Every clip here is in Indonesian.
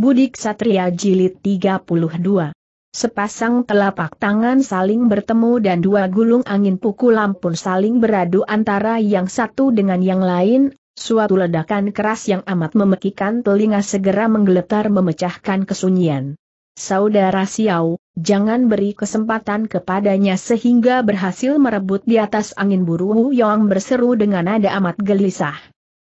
Budik Satria Jilid 32 Sepasang telapak tangan saling bertemu dan dua gulung angin pukul pun saling beradu antara yang satu dengan yang lain, suatu ledakan keras yang amat memekikan telinga segera menggeletar memecahkan kesunyian. Saudara Xiao, jangan beri kesempatan kepadanya sehingga berhasil merebut di atas angin buru Yong berseru dengan nada amat gelisah.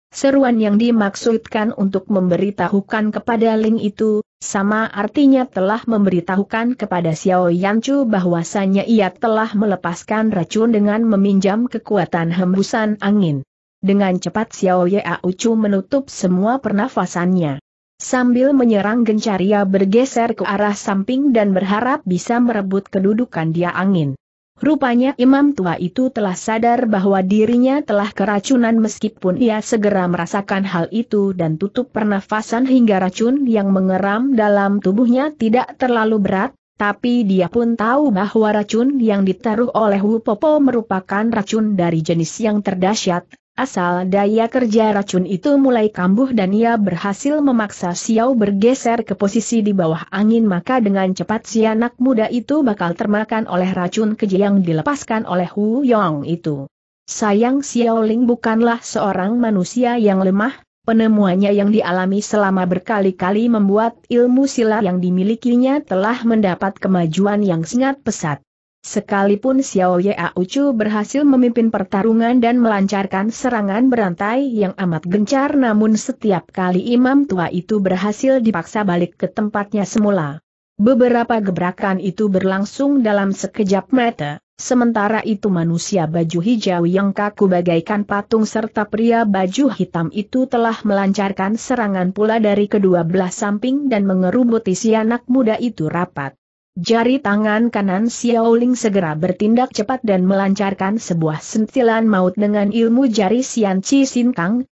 Seruan yang dimaksudkan untuk memberitahukan kepada Ling itu, sama artinya telah memberitahukan kepada Xiao Yanchu bahwasannya ia telah melepaskan racun dengan meminjam kekuatan hembusan angin. Dengan cepat Xiao Yauchu menutup semua pernafasannya. Sambil menyerang gencar ia bergeser ke arah samping dan berharap bisa merebut kedudukan dia angin. Rupanya imam tua itu telah sadar bahwa dirinya telah keracunan meskipun ia segera merasakan hal itu dan tutup pernafasan hingga racun yang mengeram dalam tubuhnya tidak terlalu berat, tapi dia pun tahu bahwa racun yang ditaruh oleh Wupopo merupakan racun dari jenis yang terdahsyat, Asal daya kerja racun itu mulai kambuh dan ia berhasil memaksa Xiao bergeser ke posisi di bawah angin maka dengan cepat si anak muda itu bakal termakan oleh racun keji yang dilepaskan oleh Hu Yong itu. Sayang Xiao Ling bukanlah seorang manusia yang lemah, penemuannya yang dialami selama berkali-kali membuat ilmu silat yang dimilikinya telah mendapat kemajuan yang sangat pesat. Sekalipun Xiao Ucu berhasil memimpin pertarungan dan melancarkan serangan berantai yang amat gencar namun setiap kali imam tua itu berhasil dipaksa balik ke tempatnya semula. Beberapa gebrakan itu berlangsung dalam sekejap mata, sementara itu manusia baju hijau yang kaku bagaikan patung serta pria baju hitam itu telah melancarkan serangan pula dari kedua belah samping dan mengerubuti si anak muda itu rapat. Jari tangan kanan Xiao Ling segera bertindak cepat dan melancarkan sebuah sentilan maut dengan ilmu jari Sian Chi Sin Kang,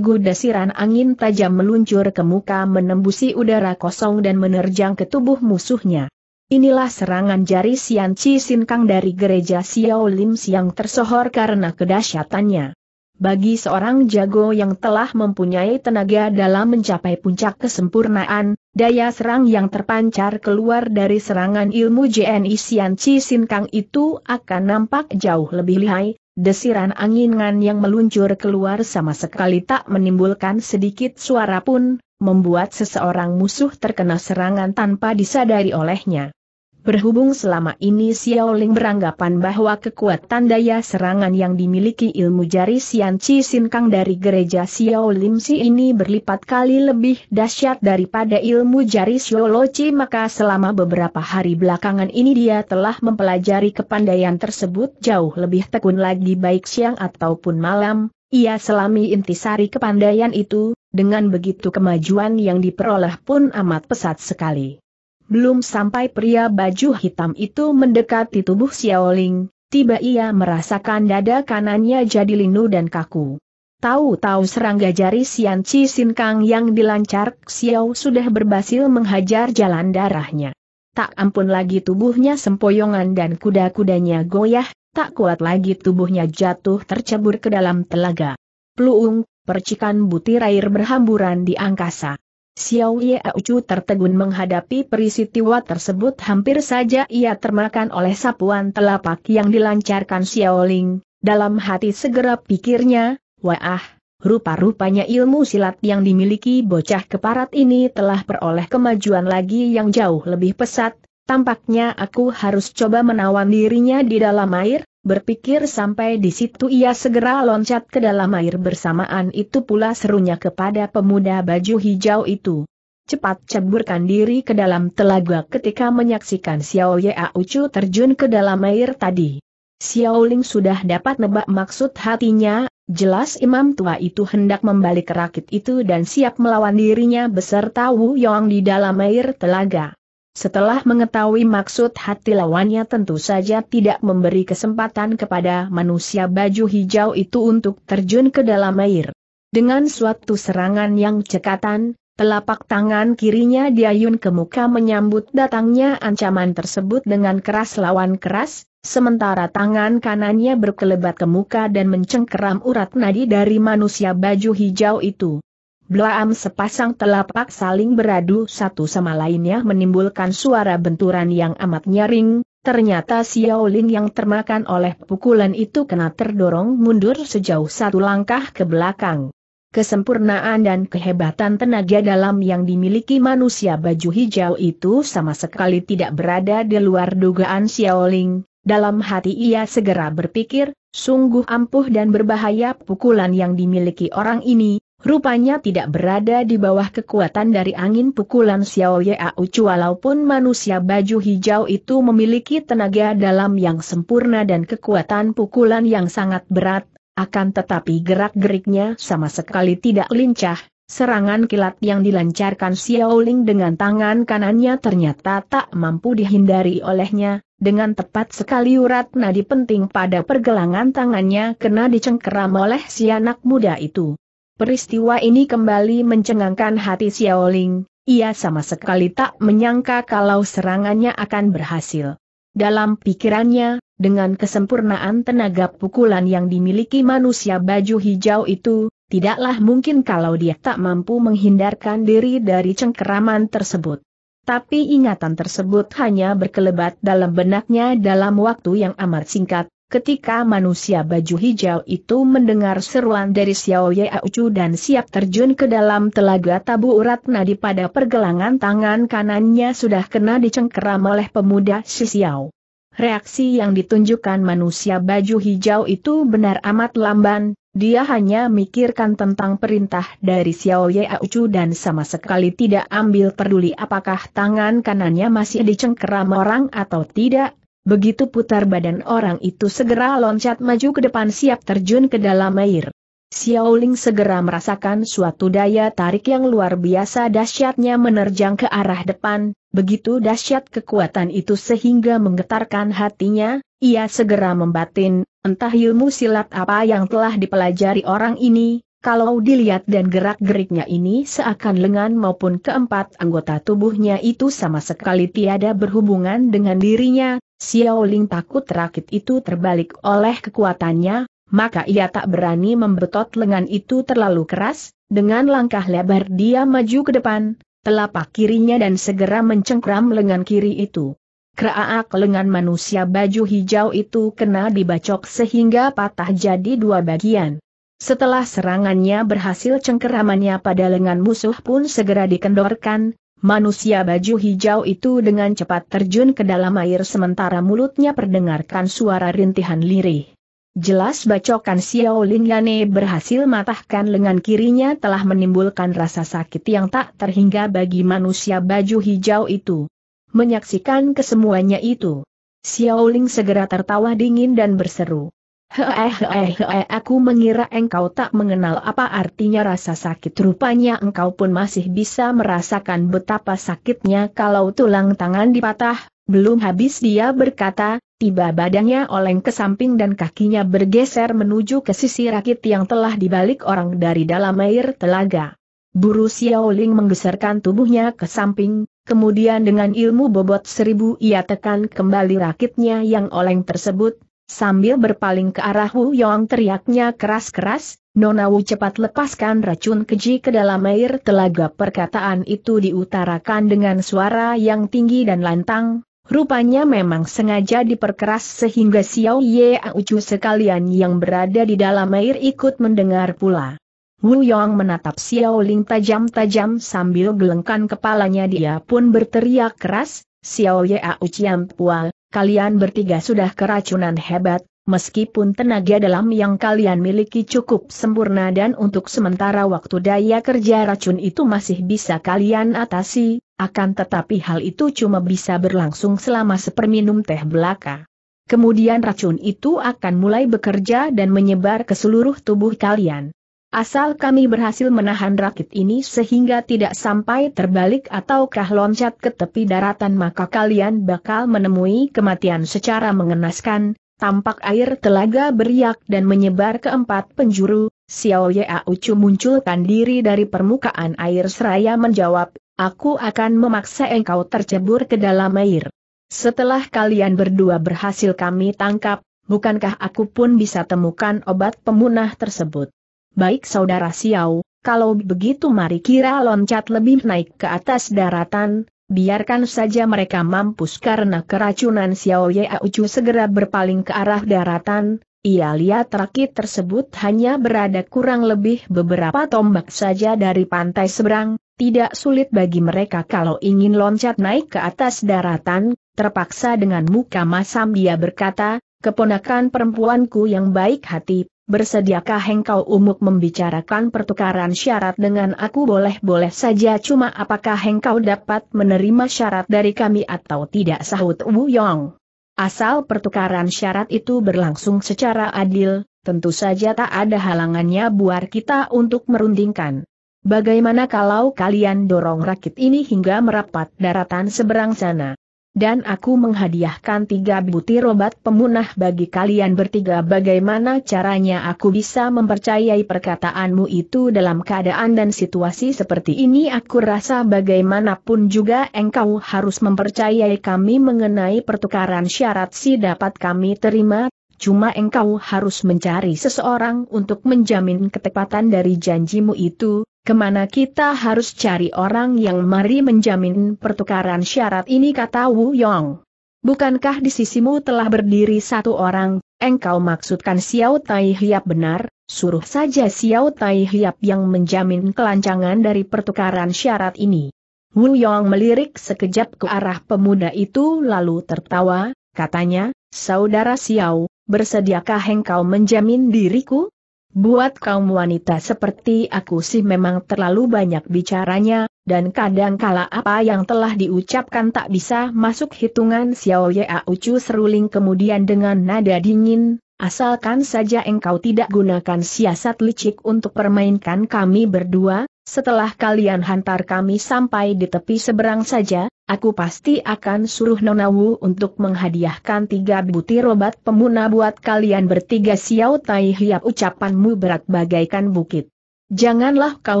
desiran angin tajam meluncur ke muka menembusi udara kosong dan menerjang ke tubuh musuhnya. Inilah serangan jari Sian Chi Sin Kang dari gereja Xiao Lim yang tersohor karena kedahsyatannya. Bagi seorang jago yang telah mempunyai tenaga dalam mencapai puncak kesempurnaan, daya serang yang terpancar keluar dari serangan ilmu JNI Sian Chi Sin Kang itu akan nampak jauh lebih lihai, desiran anginan yang meluncur keluar sama sekali tak menimbulkan sedikit suara pun, membuat seseorang musuh terkena serangan tanpa disadari olehnya. Berhubung selama ini Xiao Ling beranggapan bahwa kekuatan daya serangan yang dimiliki ilmu jari Xian Chi Sin Kang dari gereja Xiao Lim Si ini berlipat kali lebih dahsyat daripada ilmu jari lo Chi maka selama beberapa hari belakangan ini dia telah mempelajari kepandaian tersebut jauh lebih tekun lagi baik siang ataupun malam, ia selami intisari kepandaian itu, dengan begitu kemajuan yang diperoleh pun amat pesat sekali. Belum sampai pria baju hitam itu mendekati tubuh Xiao Ling, tiba ia merasakan dada kanannya jadi linu dan kaku. Tahu-tahu serangga jari Xian Chi Sin Kang yang dilancar Xiao sudah berhasil menghajar jalan darahnya. Tak ampun lagi tubuhnya sempoyongan dan kuda-kudanya goyah, tak kuat lagi tubuhnya jatuh tercebur ke dalam telaga. Pluung, percikan butir air berhamburan di angkasa. Xiao Ye Ucu tertegun menghadapi peristiwa tersebut hampir saja ia termakan oleh sapuan telapak yang dilancarkan Xiao Ling, dalam hati segera pikirnya, wah, rupa-rupanya ilmu silat yang dimiliki bocah keparat ini telah peroleh kemajuan lagi yang jauh lebih pesat, tampaknya aku harus coba menawan dirinya di dalam air, Berpikir sampai di situ ia segera loncat ke dalam air bersamaan itu pula serunya kepada pemuda baju hijau itu. Cepat ceburkan diri ke dalam telaga ketika menyaksikan Xiao Ya Ucu terjun ke dalam air tadi. Xiao Ling sudah dapat nebak maksud hatinya, jelas imam tua itu hendak membalik rakit itu dan siap melawan dirinya beserta Wu Yong di dalam air telaga. Setelah mengetahui maksud hati lawannya tentu saja tidak memberi kesempatan kepada manusia baju hijau itu untuk terjun ke dalam air. Dengan suatu serangan yang cekatan, telapak tangan kirinya diayun ke muka menyambut datangnya ancaman tersebut dengan keras lawan keras, sementara tangan kanannya berkelebat ke muka dan mencengkeram urat nadi dari manusia baju hijau itu. Blaam sepasang telapak saling beradu satu sama lainnya menimbulkan suara benturan yang amat nyaring, ternyata Xiao Ling yang termakan oleh pukulan itu kena terdorong mundur sejauh satu langkah ke belakang. Kesempurnaan dan kehebatan tenaga dalam yang dimiliki manusia baju hijau itu sama sekali tidak berada di luar dugaan Xiao Ling, dalam hati ia segera berpikir, sungguh ampuh dan berbahaya pukulan yang dimiliki orang ini, rupanya tidak berada di bawah kekuatan dari angin pukulan Xiao Aucu walaupun manusia baju hijau itu memiliki tenaga dalam yang sempurna dan kekuatan pukulan yang sangat berat, akan tetapi gerak-geriknya sama sekali tidak lincah, serangan kilat yang dilancarkan Xiao Ling dengan tangan kanannya ternyata tak mampu dihindari olehnya, dengan tepat sekali urat nadi penting pada pergelangan tangannya kena dicengkeram oleh si anak muda itu. Peristiwa ini kembali mencengangkan hati Xiaoling, ia sama sekali tak menyangka kalau serangannya akan berhasil. Dalam pikirannya, dengan kesempurnaan tenaga pukulan yang dimiliki manusia baju hijau itu, tidaklah mungkin kalau dia tak mampu menghindarkan diri dari cengkeraman tersebut. Tapi ingatan tersebut hanya berkelebat dalam benaknya dalam waktu yang amat singkat, Ketika manusia baju hijau itu mendengar seruan dari Xiao Ye Chu dan siap terjun ke dalam telaga tabu urat nadi pada pergelangan tangan kanannya sudah kena dicengkeram oleh pemuda si Xiao. Reaksi yang ditunjukkan manusia baju hijau itu benar amat lamban, dia hanya mikirkan tentang perintah dari Xiao Ye Chu dan sama sekali tidak ambil peduli apakah tangan kanannya masih dicengkeram orang atau tidak, Begitu putar badan orang itu segera loncat maju ke depan siap terjun ke dalam air. Xiaoling segera merasakan suatu daya tarik yang luar biasa dahsyatnya menerjang ke arah depan, begitu dahsyat kekuatan itu sehingga menggetarkan hatinya, ia segera membatin, entah ilmu silat apa yang telah dipelajari orang ini, kalau dilihat dan gerak-geriknya ini seakan lengan maupun keempat anggota tubuhnya itu sama sekali tiada berhubungan dengan dirinya, Xiaoling takut rakit itu terbalik oleh kekuatannya, maka ia tak berani membetot lengan itu terlalu keras, dengan langkah lebar dia maju ke depan, telapak kirinya dan segera mencengkram lengan kiri itu. Keraak lengan manusia baju hijau itu kena dibacok sehingga patah jadi dua bagian. Setelah serangannya berhasil cengkeramannya pada lengan musuh pun segera dikendorkan, Manusia baju hijau itu dengan cepat terjun ke dalam air sementara mulutnya perdengarkan suara rintihan lirih. Jelas bacokan Xiao Lingyane berhasil matahkan lengan kirinya telah menimbulkan rasa sakit yang tak terhingga bagi manusia baju hijau itu. Menyaksikan kesemuanya itu, Xiao Ling segera tertawa dingin dan berseru. Heh heh eh, aku mengira engkau tak mengenal apa artinya rasa sakit rupanya engkau pun masih bisa merasakan betapa sakitnya kalau tulang tangan dipatah, belum habis dia berkata, tiba badannya oleng ke samping dan kakinya bergeser menuju ke sisi rakit yang telah dibalik orang dari dalam air telaga. Buru Xiaoling menggeserkan tubuhnya ke samping, kemudian dengan ilmu bobot seribu ia tekan kembali rakitnya yang oleng tersebut, Sambil berpaling ke arah Wu Yong teriaknya keras-keras, Nona Wu cepat lepaskan racun keji ke dalam air telaga perkataan itu diutarakan dengan suara yang tinggi dan lantang, rupanya memang sengaja diperkeras sehingga Xiao Ye Ucu sekalian yang berada di dalam air ikut mendengar pula. Wu Yong menatap Xiao Ling tajam-tajam sambil gelengkan kepalanya dia pun berteriak keras, Xiao Ye yang Pual, kalian bertiga sudah keracunan hebat, meskipun tenaga dalam yang kalian miliki cukup sempurna dan untuk sementara waktu daya kerja racun itu masih bisa kalian atasi, akan tetapi hal itu cuma bisa berlangsung selama seperminum teh belaka. Kemudian racun itu akan mulai bekerja dan menyebar ke seluruh tubuh kalian. Asal kami berhasil menahan rakit ini sehingga tidak sampai terbalik ataukah loncat ke tepi daratan maka kalian bakal menemui kematian secara mengenaskan, tampak air telaga beriak dan menyebar ke empat penjuru, Xiao Ya Ucu munculkan diri dari permukaan air seraya menjawab, aku akan memaksa engkau tercebur ke dalam air. Setelah kalian berdua berhasil kami tangkap, bukankah aku pun bisa temukan obat pemunah tersebut? Baik saudara Xiao, kalau begitu mari kira loncat lebih naik ke atas daratan, biarkan saja mereka mampus karena keracunan Xiao Ye Ucu segera berpaling ke arah daratan, ia lihat rakit tersebut hanya berada kurang lebih beberapa tombak saja dari pantai seberang, tidak sulit bagi mereka kalau ingin loncat naik ke atas daratan, terpaksa dengan muka masam dia berkata, keponakan perempuanku yang baik hati, Bersediakah engkau umuk membicarakan pertukaran syarat dengan aku boleh-boleh saja cuma apakah engkau dapat menerima syarat dari kami atau tidak sahut Wu Yong. Asal pertukaran syarat itu berlangsung secara adil, tentu saja tak ada halangannya buat kita untuk merundingkan. Bagaimana kalau kalian dorong rakit ini hingga merapat daratan seberang sana? dan aku menghadiahkan tiga butir obat pemunah bagi kalian bertiga bagaimana caranya aku bisa mempercayai perkataanmu itu dalam keadaan dan situasi seperti ini aku rasa bagaimanapun juga engkau harus mempercayai kami mengenai pertukaran syarat si dapat kami terima, cuma engkau harus mencari seseorang untuk menjamin ketepatan dari janjimu itu, Kemana kita harus cari orang yang mari menjamin pertukaran syarat ini kata Wu Yong. Bukankah di sisimu telah berdiri satu orang, engkau maksudkan Xiao Tai Hiap benar, suruh saja Xiao Tai Hiap yang menjamin kelancangan dari pertukaran syarat ini. Wu Yong melirik sekejap ke arah pemuda itu lalu tertawa, katanya, Saudara Xiao, bersediakah engkau menjamin diriku? Buat kaum wanita seperti aku sih memang terlalu banyak bicaranya, dan kadang kala apa yang telah diucapkan tak bisa masuk hitungan Xiao Ya Ucu seruling kemudian dengan nada dingin, asalkan saja engkau tidak gunakan siasat licik untuk permainkan kami berdua, setelah kalian hantar kami sampai di tepi seberang saja, aku pasti akan suruh Nonawu untuk menghadiahkan tiga butir obat pemuna buat kalian bertiga siau Tai Hiap ucapanmu berat bagaikan bukit. Janganlah kau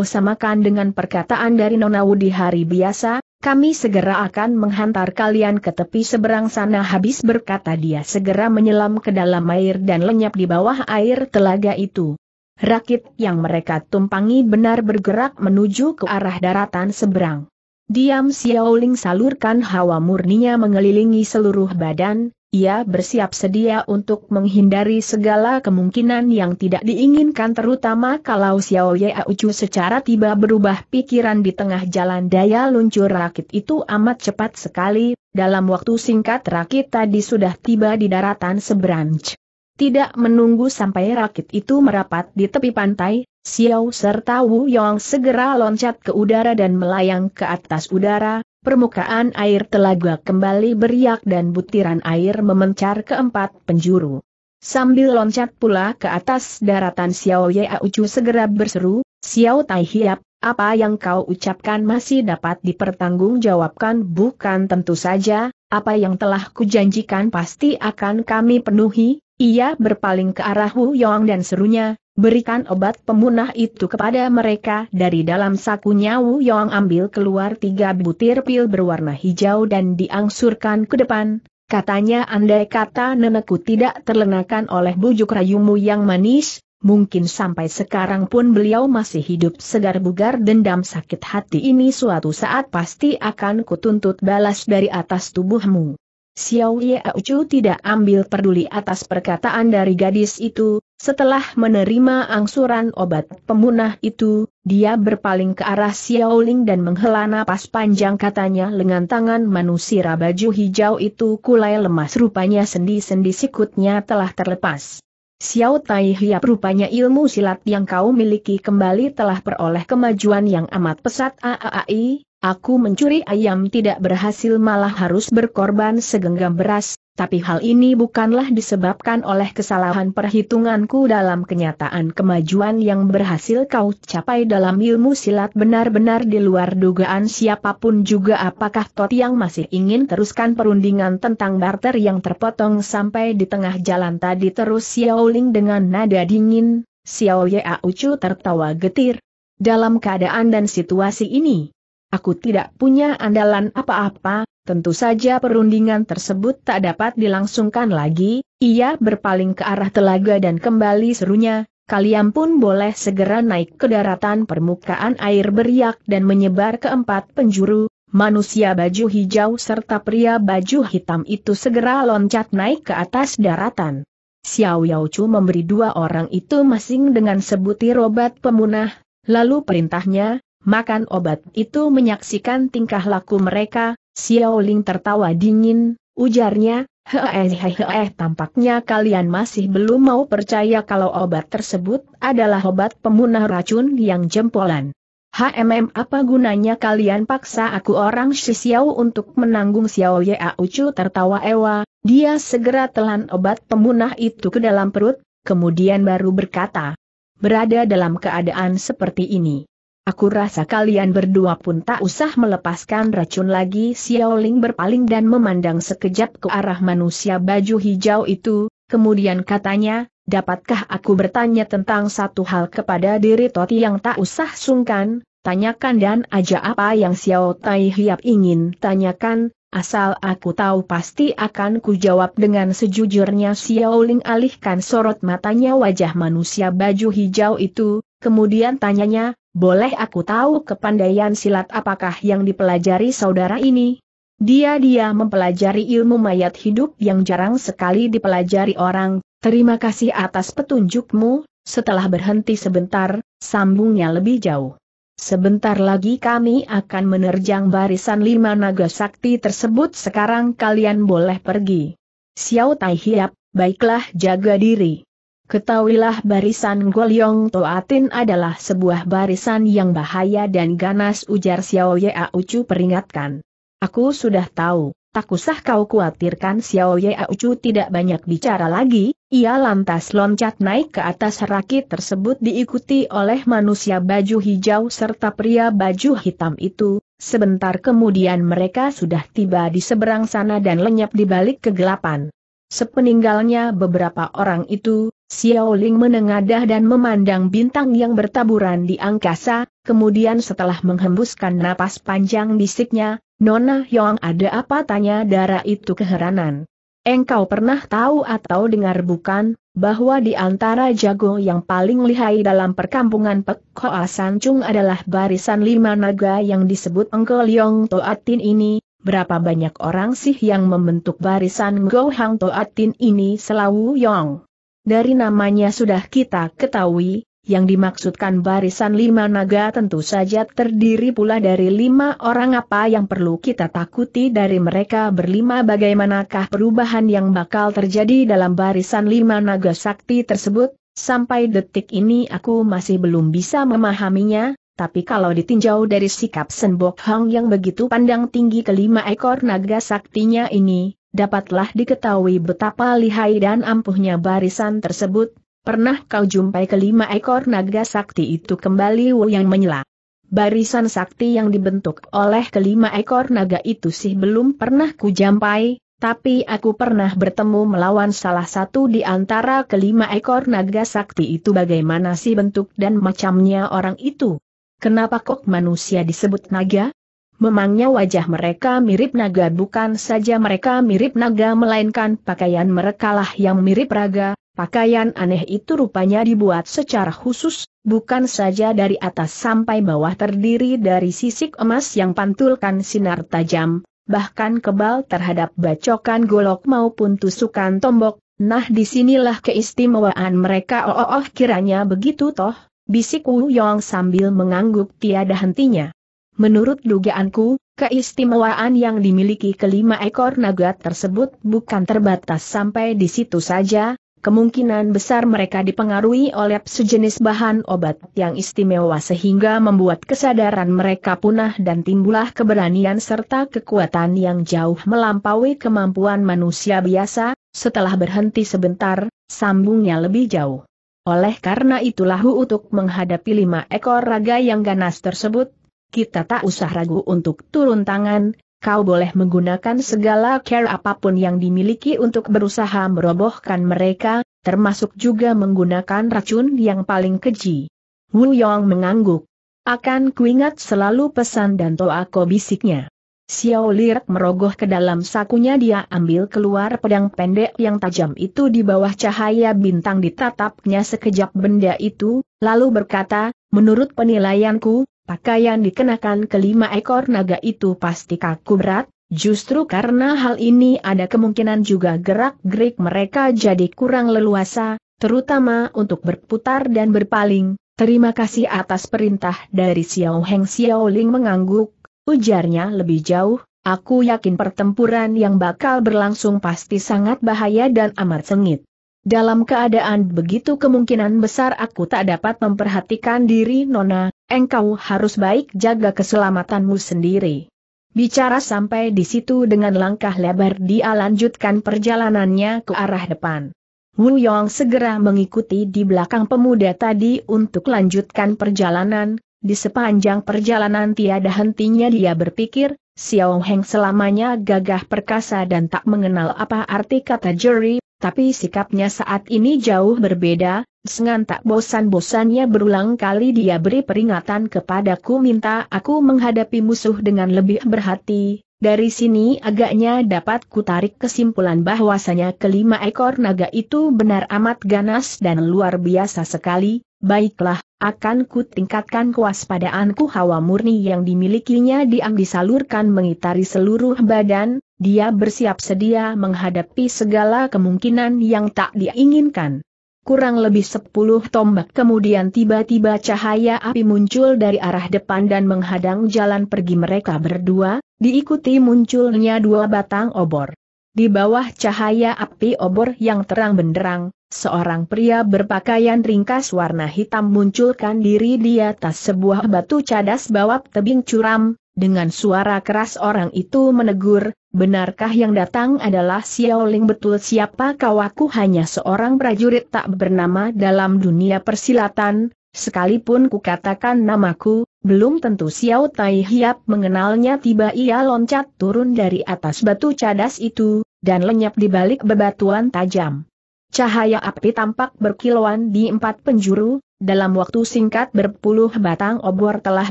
samakan dengan perkataan dari Nonawu di hari biasa, kami segera akan menghantar kalian ke tepi seberang sana habis berkata dia segera menyelam ke dalam air dan lenyap di bawah air telaga itu. Rakit yang mereka tumpangi benar bergerak menuju ke arah daratan seberang. Diam Xiaoling salurkan hawa murninya mengelilingi seluruh badan, ia bersiap sedia untuk menghindari segala kemungkinan yang tidak diinginkan terutama kalau Xiao Ye secara tiba berubah pikiran di tengah jalan daya luncur rakit itu amat cepat sekali, dalam waktu singkat rakit tadi sudah tiba di daratan seberang. Tidak menunggu sampai rakit itu merapat di tepi pantai, Xiao serta Wu Yong segera loncat ke udara dan melayang ke atas udara, permukaan air telaga kembali beriak dan butiran air memencar ke empat penjuru. Sambil loncat pula ke atas daratan Xiao Ye Ucu segera berseru, Xiao Tai Hiap, apa yang kau ucapkan masih dapat dipertanggungjawabkan bukan tentu saja, apa yang telah kujanjikan pasti akan kami penuhi, ia berpaling ke arah Hu Yong dan serunya, berikan obat pemunah itu kepada mereka. Dari dalam sakunya Wu Yong ambil keluar tiga butir pil berwarna hijau dan diangsurkan ke depan. Katanya andai kata nenekku tidak terlenakan oleh bujuk rayumu yang manis, mungkin sampai sekarang pun beliau masih hidup segar bugar dendam sakit hati ini suatu saat pasti akan kutuntut balas dari atas tubuhmu. Xiao Yeucu tidak ambil peduli atas perkataan dari gadis itu, setelah menerima angsuran obat pemunah itu, dia berpaling ke arah Xiao Ling dan menghela napas panjang katanya lengan tangan manusia baju hijau itu kulai lemas rupanya sendi-sendi sikutnya telah terlepas. Xiao Tai Hiap rupanya ilmu silat yang kau miliki kembali telah peroleh kemajuan yang amat pesat Aaai. Aku mencuri ayam tidak berhasil malah harus berkorban segenggam beras, tapi hal ini bukanlah disebabkan oleh kesalahan perhitunganku dalam kenyataan kemajuan yang berhasil kau capai dalam ilmu silat benar-benar di luar dugaan siapapun juga apakah Tot yang masih ingin teruskan perundingan tentang barter yang terpotong sampai di tengah jalan tadi terus Xiaoling dengan nada dingin, Xiao Yao ucu tertawa getir. Dalam keadaan dan situasi ini, Aku tidak punya andalan apa-apa, tentu saja perundingan tersebut tak dapat dilangsungkan lagi, ia berpaling ke arah telaga dan kembali serunya, kalian pun boleh segera naik ke daratan permukaan air beriak dan menyebar ke empat penjuru, manusia baju hijau serta pria baju hitam itu segera loncat naik ke atas daratan. Xiao Yaucu memberi dua orang itu masing dengan sebutir obat pemunah, lalu perintahnya, makan obat itu menyaksikan tingkah laku mereka, Xiao Ling tertawa dingin, ujarnya, hehehe, tampaknya kalian masih belum mau percaya kalau obat tersebut adalah obat pemunah racun yang jempolan. HMM apa gunanya kalian paksa aku orang si Xiao untuk menanggung Xiao Ya Ucu tertawa ewa, dia segera telan obat pemunah itu ke dalam perut, kemudian baru berkata, berada dalam keadaan seperti ini. Aku rasa kalian berdua pun tak usah melepaskan racun lagi Xiaoling berpaling dan memandang sekejap ke arah manusia baju hijau itu, kemudian katanya, dapatkah aku bertanya tentang satu hal kepada diri Toti yang tak usah sungkan, tanyakan dan aja apa yang Xiao Tai Hiap ingin tanyakan, asal aku tahu pasti akan kujawab dengan sejujurnya Xiaoling alihkan sorot matanya wajah manusia baju hijau itu, kemudian tanyanya, boleh aku tahu kepandaian silat apakah yang dipelajari saudara ini? Dia-dia mempelajari ilmu mayat hidup yang jarang sekali dipelajari orang, terima kasih atas petunjukmu, setelah berhenti sebentar, sambungnya lebih jauh. Sebentar lagi kami akan menerjang barisan lima naga sakti tersebut sekarang kalian boleh pergi. Xiao Tai Hiap, baiklah jaga diri. Ketahuilah barisan Golyong Toatin adalah sebuah barisan yang bahaya dan ganas ujar Xiao Yea Ucu peringatkan. Aku sudah tahu, tak usah kau khawatirkan Xiao Yea Ucu tidak banyak bicara lagi, ia lantas loncat naik ke atas rakit tersebut diikuti oleh manusia baju hijau serta pria baju hitam itu, sebentar kemudian mereka sudah tiba di seberang sana dan lenyap di balik kegelapan. Sepeninggalnya beberapa orang itu, Xiao Ling menengadah dan memandang bintang yang bertaburan di angkasa, kemudian setelah menghembuskan napas panjang bisiknya, Nona Yong ada apa tanya darah itu keheranan. Engkau pernah tahu atau dengar bukan, bahwa di antara jago yang paling lihai dalam perkampungan Pek Hoa Sancung adalah barisan lima naga yang disebut Engkau Liong Toatin ini, berapa banyak orang sih yang membentuk barisan Go Hang Atin ini selawu Yong. Dari namanya sudah kita ketahui, yang dimaksudkan barisan lima naga tentu saja terdiri pula dari lima orang apa yang perlu kita takuti dari mereka berlima bagaimanakah perubahan yang bakal terjadi dalam barisan lima naga sakti tersebut, sampai detik ini aku masih belum bisa memahaminya, tapi kalau ditinjau dari sikap Senbok Hang yang begitu pandang tinggi kelima ekor naga saktinya ini, dapatlah diketahui betapa lihai dan ampuhnya barisan tersebut. Pernah kau jumpai kelima ekor naga sakti itu kembali Wu yang menyela. Barisan sakti yang dibentuk oleh kelima ekor naga itu sih belum pernah kujampai, tapi aku pernah bertemu melawan salah satu di antara kelima ekor naga sakti itu bagaimana sih bentuk dan macamnya orang itu. Kenapa kok manusia disebut naga? Memangnya wajah mereka mirip naga bukan saja mereka mirip naga melainkan pakaian merekalah yang mirip raga, pakaian aneh itu rupanya dibuat secara khusus, bukan saja dari atas sampai bawah terdiri dari sisik emas yang pantulkan sinar tajam, bahkan kebal terhadap bacokan golok maupun tusukan tombok, nah disinilah keistimewaan mereka oh oh, oh kiranya begitu toh, Bisik Wu Yong sambil mengangguk tiada hentinya. Menurut dugaanku, keistimewaan yang dimiliki kelima ekor naga tersebut bukan terbatas sampai di situ saja, kemungkinan besar mereka dipengaruhi oleh sejenis bahan obat yang istimewa sehingga membuat kesadaran mereka punah dan timbullah keberanian serta kekuatan yang jauh melampaui kemampuan manusia biasa, setelah berhenti sebentar, sambungnya lebih jauh. Oleh karena itulah untuk menghadapi lima ekor raga yang ganas tersebut, kita tak usah ragu untuk turun tangan, kau boleh menggunakan segala care apapun yang dimiliki untuk berusaha merobohkan mereka, termasuk juga menggunakan racun yang paling keji. Wu Yong mengangguk. Akan kuingat selalu pesan dan toa ko bisiknya. Xiao Liang merogoh ke dalam sakunya dia ambil keluar pedang pendek yang tajam itu di bawah cahaya bintang ditatapnya sekejap benda itu, lalu berkata, menurut penilaianku, pakaian dikenakan kelima ekor naga itu pasti kaku berat, justru karena hal ini ada kemungkinan juga gerak-gerik mereka jadi kurang leluasa, terutama untuk berputar dan berpaling. Terima kasih atas perintah dari Xiao Heng Xiao Ling mengangguk, Ujarnya lebih jauh, aku yakin pertempuran yang bakal berlangsung pasti sangat bahaya dan amat sengit. Dalam keadaan begitu kemungkinan besar aku tak dapat memperhatikan diri Nona, engkau harus baik jaga keselamatanmu sendiri. Bicara sampai di situ dengan langkah lebar dia lanjutkan perjalanannya ke arah depan. Wu Yong segera mengikuti di belakang pemuda tadi untuk lanjutkan perjalanan, di sepanjang perjalanan tiada hentinya dia berpikir, Xiao Heng selamanya gagah perkasa dan tak mengenal apa arti kata juri, tapi sikapnya saat ini jauh berbeda, Sengan tak bosan-bosannya berulang kali dia beri peringatan kepadaku minta aku menghadapi musuh dengan lebih berhati, dari sini agaknya dapat kutarik kesimpulan bahwasanya kelima ekor naga itu benar amat ganas dan luar biasa sekali, Baiklah, akan ku tingkatkan kewaspadaanku hawa murni yang dimilikinya diam disalurkan mengitari seluruh badan, dia bersiap sedia menghadapi segala kemungkinan yang tak diinginkan. Kurang lebih sepuluh tombak kemudian tiba-tiba cahaya api muncul dari arah depan dan menghadang jalan pergi mereka berdua, diikuti munculnya dua batang obor. Di bawah cahaya api obor yang terang benderang, seorang pria berpakaian ringkas warna hitam munculkan diri di atas sebuah batu cadas bawah tebing curam, dengan suara keras orang itu menegur, benarkah yang datang adalah Xiao Ling betul siapa kau aku hanya seorang prajurit tak bernama dalam dunia persilatan, sekalipun kukatakan namaku, belum tentu Xiao Tai Hiap mengenalnya tiba ia loncat turun dari atas batu cadas itu, dan lenyap di balik bebatuan tajam. Cahaya api tampak berkilauan di empat penjuru, dalam waktu singkat berpuluh batang obor telah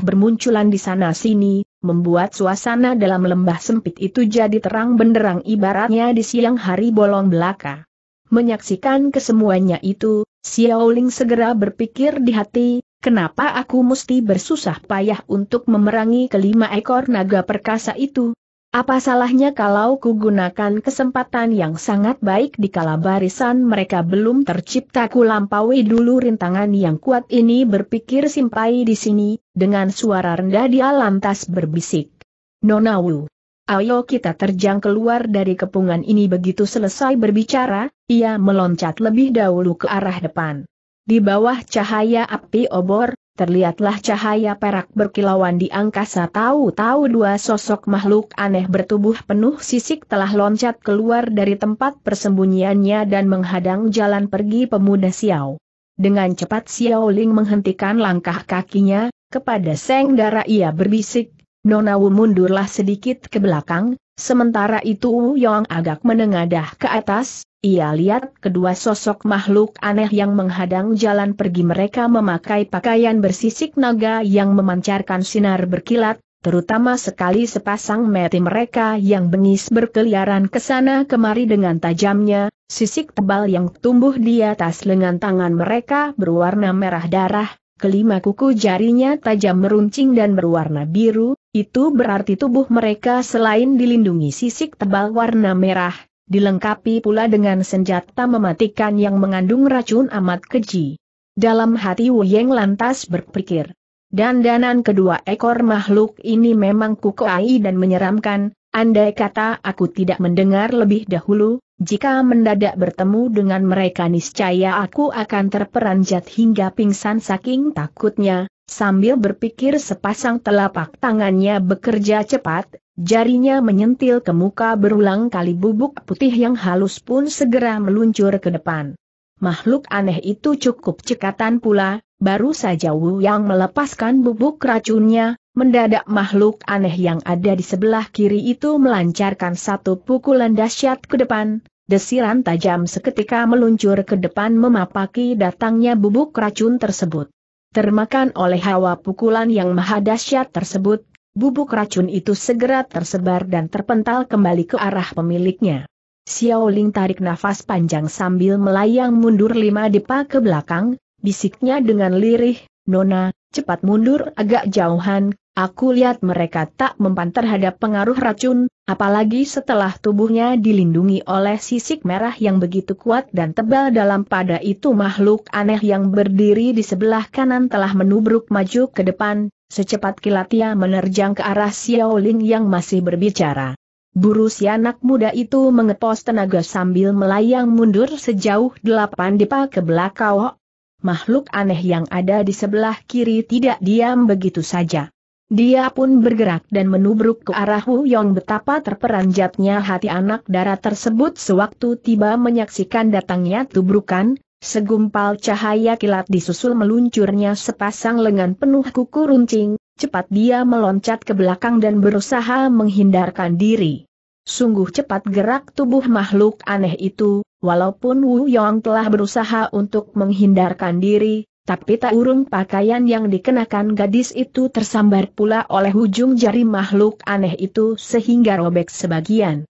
bermunculan di sana-sini, membuat suasana dalam lembah sempit itu jadi terang benderang ibaratnya di siang hari bolong belaka. Menyaksikan kesemuanya itu, Xiaoling segera berpikir di hati, kenapa aku mesti bersusah payah untuk memerangi kelima ekor naga perkasa itu? Apa salahnya kalau kugunakan kesempatan yang sangat baik di kala barisan mereka belum tercipta kulampaui dulu rintangan yang kuat ini berpikir simpai di sini, dengan suara rendah dia lantas berbisik. Nona Wu. Ayo kita terjang keluar dari kepungan ini begitu selesai berbicara, ia meloncat lebih dahulu ke arah depan. Di bawah cahaya api obor, terlihatlah cahaya perak berkilauan di angkasa tahu-tahu dua sosok makhluk aneh bertubuh penuh sisik telah loncat keluar dari tempat persembunyiannya dan menghadang jalan pergi pemuda Xiao. Dengan cepat Xiao Ling menghentikan langkah kakinya, kepada Seng Dara ia berbisik, Nona Wu mundurlah sedikit ke belakang, Sementara itu Wu Yong agak menengadah ke atas, ia lihat kedua sosok makhluk aneh yang menghadang jalan pergi mereka memakai pakaian bersisik naga yang memancarkan sinar berkilat, terutama sekali sepasang mati mereka yang bengis berkeliaran ke sana kemari dengan tajamnya, sisik tebal yang tumbuh di atas lengan tangan mereka berwarna merah darah, kelima kuku jarinya tajam meruncing dan berwarna biru, itu berarti tubuh mereka selain dilindungi sisik tebal warna merah, dilengkapi pula dengan senjata mematikan yang mengandung racun amat keji. Dalam hati Wu Yang lantas berpikir, dandanan kedua ekor makhluk ini memang kukuai dan menyeramkan, andai kata aku tidak mendengar lebih dahulu, jika mendadak bertemu dengan mereka niscaya aku akan terperanjat hingga pingsan saking takutnya, Sambil berpikir sepasang telapak tangannya bekerja cepat, jarinya menyentil ke muka berulang kali bubuk putih yang halus pun segera meluncur ke depan. Makhluk aneh itu cukup cekatan pula, baru saja Wu yang melepaskan bubuk racunnya, mendadak makhluk aneh yang ada di sebelah kiri itu melancarkan satu pukulan dahsyat ke depan, desiran tajam seketika meluncur ke depan memapaki datangnya bubuk racun tersebut. Termakan oleh hawa pukulan yang maha dahsyat tersebut, bubuk racun itu segera tersebar dan terpental kembali ke arah pemiliknya. Xiao Ling tarik nafas panjang sambil melayang mundur lima depa ke belakang, bisiknya dengan lirih, Nona, cepat mundur agak jauhan, Aku lihat mereka tak mempan terhadap pengaruh racun, apalagi setelah tubuhnya dilindungi oleh sisik merah yang begitu kuat dan tebal dalam pada itu makhluk aneh yang berdiri di sebelah kanan telah menubruk maju ke depan, secepat kilat ia menerjang ke arah Xiao Ling yang masih berbicara. Buru si anak muda itu mengepos tenaga sambil melayang mundur sejauh delapan depa ke belakang. Makhluk aneh yang ada di sebelah kiri tidak diam begitu saja. Dia pun bergerak dan menubruk ke arah Hu Yong betapa terperanjatnya hati anak darah tersebut sewaktu tiba menyaksikan datangnya tubrukan, segumpal cahaya kilat disusul meluncurnya sepasang lengan penuh kuku runcing, cepat dia meloncat ke belakang dan berusaha menghindarkan diri. Sungguh cepat gerak tubuh makhluk aneh itu, walaupun Wu Yong telah berusaha untuk menghindarkan diri, tapi tak urung pakaian yang dikenakan gadis itu tersambar pula oleh ujung jari makhluk aneh itu sehingga robek sebagian.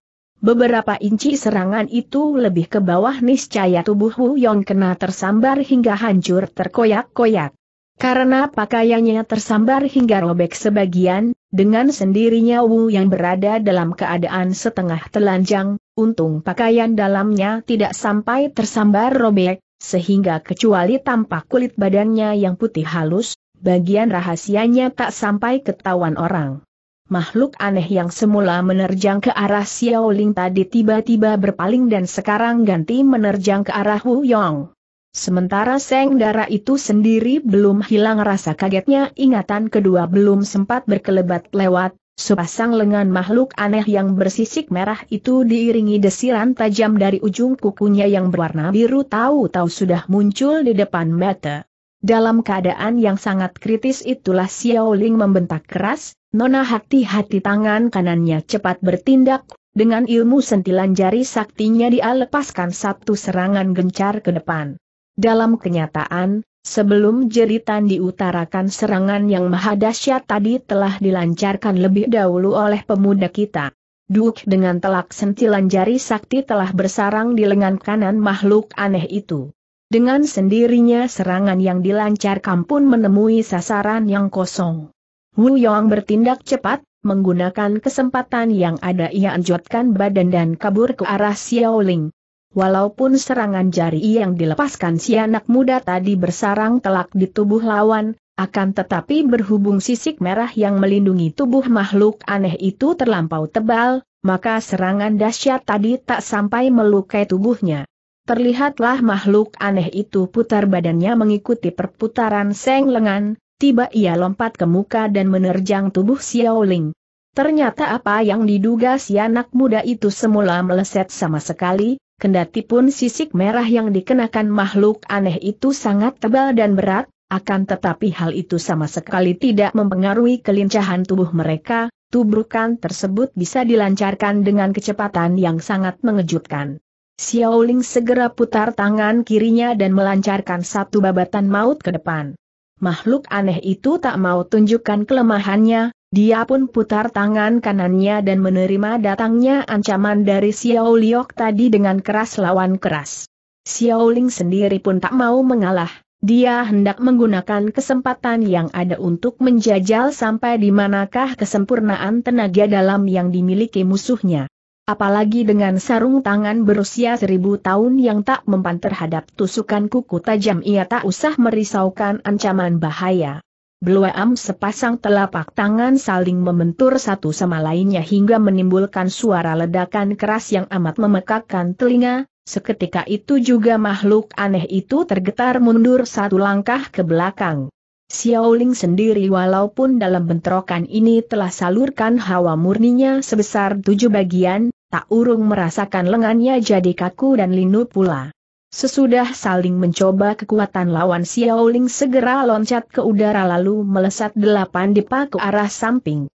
Beberapa inci serangan itu lebih ke bawah niscaya tubuh Hu Yong kena tersambar hingga hancur terkoyak-koyak. Karena pakaiannya tersambar hingga robek sebagian, dengan sendirinya Wu yang berada dalam keadaan setengah telanjang, untung pakaian dalamnya tidak sampai tersambar robek, sehingga kecuali tampak kulit badannya yang putih halus, bagian rahasianya tak sampai ketahuan orang. Makhluk aneh yang semula menerjang ke arah Xiao Ling tadi tiba-tiba berpaling dan sekarang ganti menerjang ke arah Hu Yong. Sementara Seng Dara itu sendiri belum hilang rasa kagetnya ingatan kedua belum sempat berkelebat lewat, Sepasang lengan makhluk aneh yang bersisik merah itu diiringi desiran tajam dari ujung kukunya yang berwarna biru tahu-tahu sudah muncul di depan mata. Dalam keadaan yang sangat kritis itulah Xiao Ling membentak keras, Nona hati-hati tangan kanannya cepat bertindak, dengan ilmu sentilan jari saktinya dia lepaskan satu serangan gencar ke depan. Dalam kenyataan, Sebelum jeritan diutarakan serangan yang mahadasyat tadi telah dilancarkan lebih dahulu oleh pemuda kita. Duk dengan telak sentilan jari sakti telah bersarang di lengan kanan makhluk aneh itu. Dengan sendirinya serangan yang dilancarkan pun menemui sasaran yang kosong. Wu Yong bertindak cepat, menggunakan kesempatan yang ada ia anjotkan badan dan kabur ke arah Xiaoling. Walaupun serangan jari yang dilepaskan si anak muda tadi bersarang telak di tubuh lawan, akan tetapi berhubung sisik merah yang melindungi tubuh makhluk aneh itu terlampau tebal, maka serangan dahsyat tadi tak sampai melukai tubuhnya. Terlihatlah makhluk aneh itu putar badannya mengikuti perputaran seng lengan, tiba ia lompat ke muka dan menerjang tubuh Xiao Ling. Ternyata apa yang diduga si anak muda itu semula meleset sama sekali, Kendati pun sisik merah yang dikenakan makhluk aneh itu sangat tebal dan berat, akan tetapi hal itu sama sekali tidak mempengaruhi kelincahan tubuh mereka, tubrukan tersebut bisa dilancarkan dengan kecepatan yang sangat mengejutkan. Xiaoling segera putar tangan kirinya dan melancarkan satu babatan maut ke depan. Makhluk aneh itu tak mau tunjukkan kelemahannya, dia pun putar tangan kanannya dan menerima datangnya ancaman dari Xiao Liok tadi dengan keras lawan keras. Xiao Ling sendiri pun tak mau mengalah, dia hendak menggunakan kesempatan yang ada untuk menjajal sampai di manakah kesempurnaan tenaga dalam yang dimiliki musuhnya. Apalagi dengan sarung tangan berusia seribu tahun yang tak mempan terhadap tusukan kuku tajam ia tak usah merisaukan ancaman bahaya. Beluam sepasang telapak tangan saling membentur satu sama lainnya hingga menimbulkan suara ledakan keras yang amat memekakkan telinga, seketika itu juga makhluk aneh itu tergetar mundur satu langkah ke belakang. Xiaoling sendiri walaupun dalam bentrokan ini telah salurkan hawa murninya sebesar tujuh bagian, tak urung merasakan lengannya jadi kaku dan linu pula. Sesudah saling mencoba kekuatan lawan Xiaoling segera loncat ke udara lalu melesat delapan depa ke arah samping.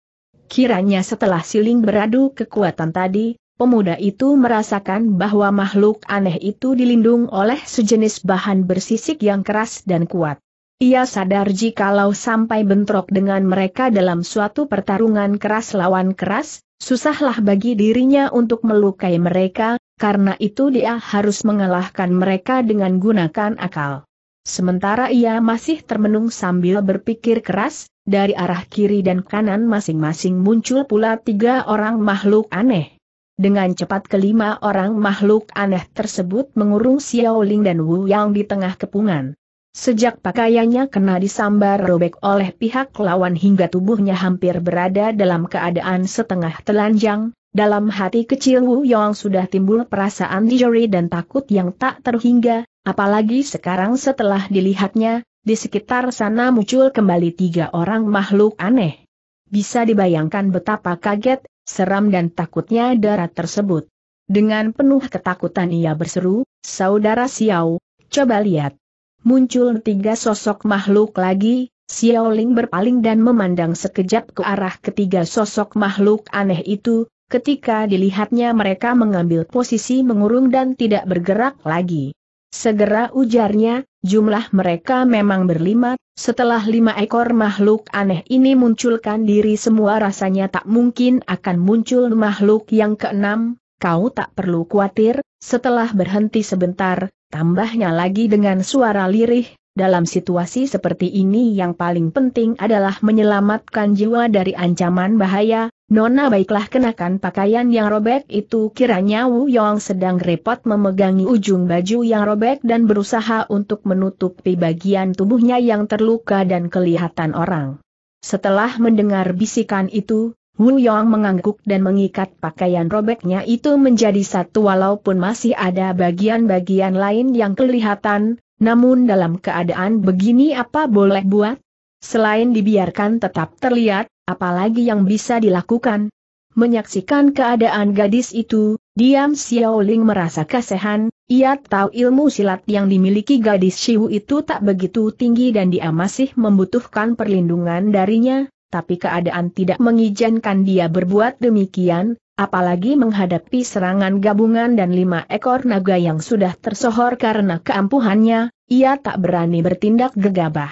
Kiranya setelah siling beradu kekuatan tadi, pemuda itu merasakan bahwa makhluk aneh itu dilindung oleh sejenis bahan bersisik yang keras dan kuat. Ia sadar jikalau sampai bentrok dengan mereka dalam suatu pertarungan keras lawan keras, susahlah bagi dirinya untuk melukai mereka, karena itu dia harus mengalahkan mereka dengan gunakan akal. Sementara ia masih termenung sambil berpikir keras, dari arah kiri dan kanan masing-masing muncul pula tiga orang makhluk aneh. Dengan cepat kelima orang makhluk aneh tersebut mengurung Xiao Ling dan Wu Yang di tengah kepungan. Sejak pakaiannya kena disambar robek oleh pihak lawan hingga tubuhnya hampir berada dalam keadaan setengah telanjang, dalam hati kecil Wu Yong sudah timbul perasaan dijeri dan takut yang tak terhingga, apalagi sekarang setelah dilihatnya, di sekitar sana muncul kembali tiga orang makhluk aneh. Bisa dibayangkan betapa kaget, seram dan takutnya darah tersebut. Dengan penuh ketakutan ia berseru, Saudara Xiao, coba lihat. Muncul tiga sosok makhluk lagi, Xiao Ling berpaling dan memandang sekejap ke arah ketiga sosok makhluk aneh itu, Ketika dilihatnya mereka mengambil posisi mengurung dan tidak bergerak lagi. Segera ujarnya, jumlah mereka memang berlima, setelah lima ekor makhluk aneh ini munculkan diri semua rasanya tak mungkin akan muncul makhluk yang keenam, kau tak perlu khawatir, setelah berhenti sebentar, tambahnya lagi dengan suara lirih, dalam situasi seperti ini yang paling penting adalah menyelamatkan jiwa dari ancaman bahaya, Nona baiklah kenakan pakaian yang robek itu kiranya Wu Yong sedang repot memegangi ujung baju yang robek dan berusaha untuk menutupi bagian tubuhnya yang terluka dan kelihatan orang. Setelah mendengar bisikan itu, Wu Yong mengangguk dan mengikat pakaian robeknya itu menjadi satu walaupun masih ada bagian-bagian lain yang kelihatan, namun dalam keadaan begini apa boleh buat? Selain dibiarkan tetap terlihat, apalagi yang bisa dilakukan? Menyaksikan keadaan gadis itu, diam Xiaoling merasa kasihan, ia tahu ilmu silat yang dimiliki gadis Xiu itu tak begitu tinggi dan dia masih membutuhkan perlindungan darinya, tapi keadaan tidak mengizinkan dia berbuat demikian, apalagi menghadapi serangan gabungan dan lima ekor naga yang sudah tersohor karena keampuhannya, ia tak berani bertindak gegabah.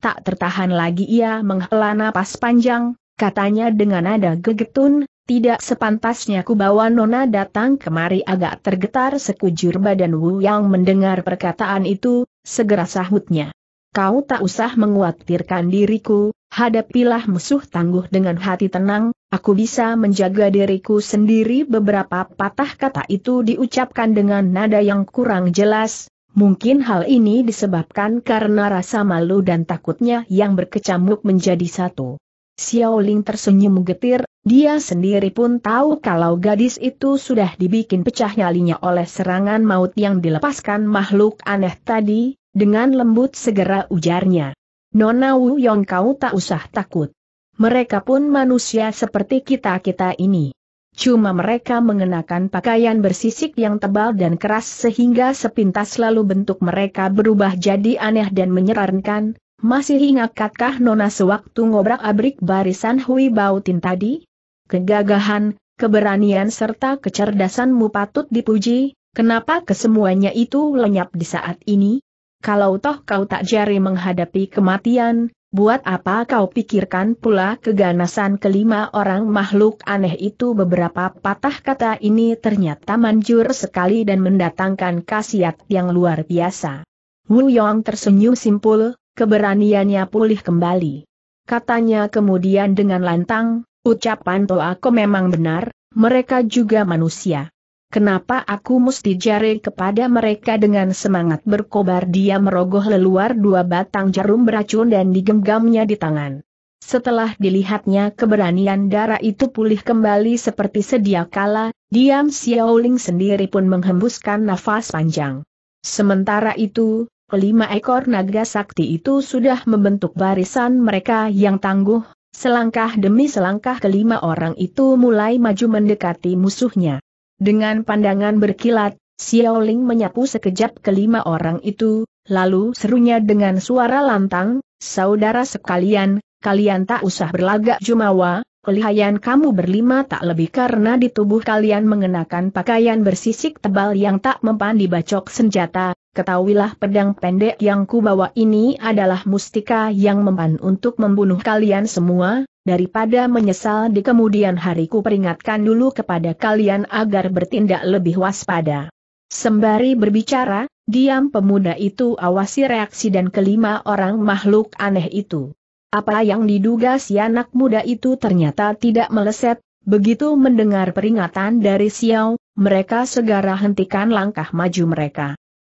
Tak tertahan lagi ia menghela napas panjang, katanya dengan nada gegetun, tidak sepantasnya kubawa Nona datang kemari agak tergetar sekujur badan Wu yang mendengar perkataan itu, segera sahutnya. Kau tak usah menguatirkan diriku, Hadapilah musuh tangguh dengan hati tenang, aku bisa menjaga diriku sendiri beberapa patah kata itu diucapkan dengan nada yang kurang jelas, mungkin hal ini disebabkan karena rasa malu dan takutnya yang berkecamuk menjadi satu. Xiao Ling tersenyum getir, dia sendiri pun tahu kalau gadis itu sudah dibikin pecah nyalinya oleh serangan maut yang dilepaskan makhluk aneh tadi, dengan lembut segera ujarnya. Nona Wu Yong kau tak usah takut. Mereka pun manusia seperti kita-kita ini. Cuma mereka mengenakan pakaian bersisik yang tebal dan keras sehingga sepintas lalu bentuk mereka berubah jadi aneh dan menyerankan. Masih ingatkah Nona sewaktu ngobrak-abrik barisan Hui Bautin tadi? Kegagahan, keberanian serta kecerdasanmu patut dipuji, kenapa kesemuanya itu lenyap di saat ini? Kalau toh kau tak jari menghadapi kematian, buat apa kau pikirkan pula keganasan kelima orang makhluk aneh itu beberapa patah kata ini ternyata manjur sekali dan mendatangkan khasiat yang luar biasa. Wu Yong tersenyum simpul, keberaniannya pulih kembali. Katanya kemudian dengan lantang, ucapan aku memang benar, mereka juga manusia. Kenapa aku mesti jari kepada mereka dengan semangat berkobar dia merogoh leluar dua batang jarum beracun dan digenggamnya di tangan. Setelah dilihatnya keberanian darah itu pulih kembali seperti sedia kala, diam Xiaoling sendiri pun menghembuskan nafas panjang. Sementara itu, kelima ekor naga sakti itu sudah membentuk barisan mereka yang tangguh, selangkah demi selangkah kelima orang itu mulai maju mendekati musuhnya. Dengan pandangan berkilat, Xiao Ling menyapu sekejap kelima orang itu, lalu serunya dengan suara lantang, saudara sekalian, kalian tak usah berlagak jumawa, kelihayan kamu berlima tak lebih karena di tubuh kalian mengenakan pakaian bersisik tebal yang tak mempan dibacok senjata, ketahuilah pedang pendek yang kubawa ini adalah mustika yang mempan untuk membunuh kalian semua, daripada menyesal di kemudian hari ku peringatkan dulu kepada kalian agar bertindak lebih waspada. Sembari berbicara, diam pemuda itu awasi reaksi dan kelima orang makhluk aneh itu. Apa yang diduga si anak muda itu ternyata tidak meleset, begitu mendengar peringatan dari Xiao, mereka segera hentikan langkah maju mereka.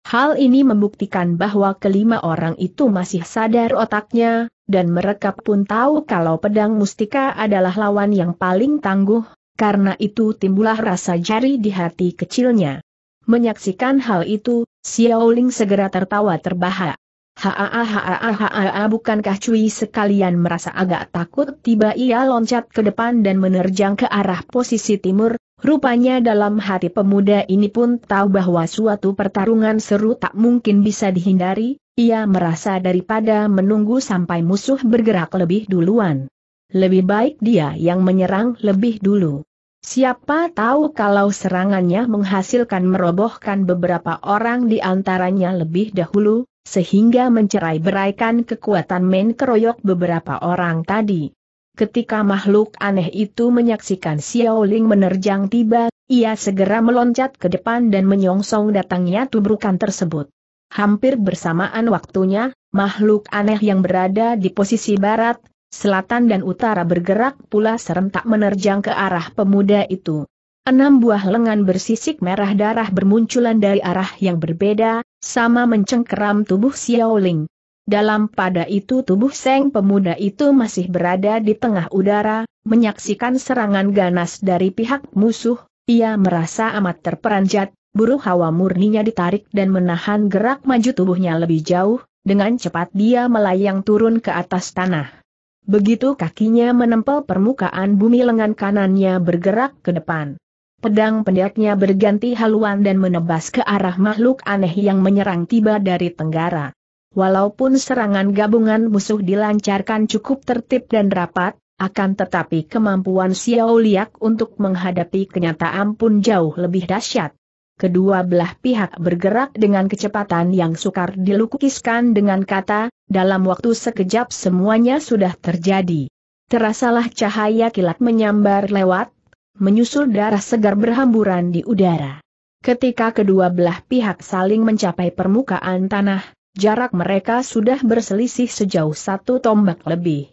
Hal ini membuktikan bahwa kelima orang itu masih sadar otaknya, dan mereka pun tahu kalau pedang mustika adalah lawan yang paling tangguh, karena itu timbullah rasa jari di hati kecilnya. Menyaksikan hal itu, Xiaoling segera tertawa terbahak. Haa bukankah Cui sekalian merasa agak takut tiba ia loncat ke depan dan menerjang ke arah posisi timur, rupanya dalam hati pemuda ini pun tahu bahwa suatu pertarungan seru tak mungkin bisa dihindari, ia merasa daripada menunggu sampai musuh bergerak lebih duluan. Lebih baik dia yang menyerang lebih dulu. Siapa tahu kalau serangannya menghasilkan merobohkan beberapa orang di antaranya lebih dahulu, sehingga mencerai beraikan kekuatan men keroyok beberapa orang tadi. Ketika makhluk aneh itu menyaksikan Xiao Ling menerjang tiba, ia segera meloncat ke depan dan menyongsong datangnya tubrukan tersebut. Hampir bersamaan waktunya, makhluk aneh yang berada di posisi barat, selatan dan utara bergerak pula serentak menerjang ke arah pemuda itu. Enam buah lengan bersisik merah darah bermunculan dari arah yang berbeda, sama mencengkeram tubuh Xiaoling. Dalam pada itu tubuh Seng pemuda itu masih berada di tengah udara, menyaksikan serangan ganas dari pihak musuh, ia merasa amat terperanjat, buruh hawa murninya ditarik dan menahan gerak maju tubuhnya lebih jauh, dengan cepat dia melayang turun ke atas tanah. Begitu kakinya menempel permukaan bumi lengan kanannya bergerak ke depan. Pedang pendeknya berganti haluan dan menebas ke arah makhluk aneh yang menyerang tiba dari tenggara. Walaupun serangan gabungan musuh dilancarkan cukup tertib dan rapat, akan tetapi kemampuan Xiao Liak untuk menghadapi kenyataan pun jauh lebih dahsyat. Kedua belah pihak bergerak dengan kecepatan yang sukar dilukiskan dengan kata, dalam waktu sekejap semuanya sudah terjadi. Terasalah cahaya kilat menyambar lewat, menyusul darah segar berhamburan di udara. Ketika kedua belah pihak saling mencapai permukaan tanah, jarak mereka sudah berselisih sejauh satu tombak lebih.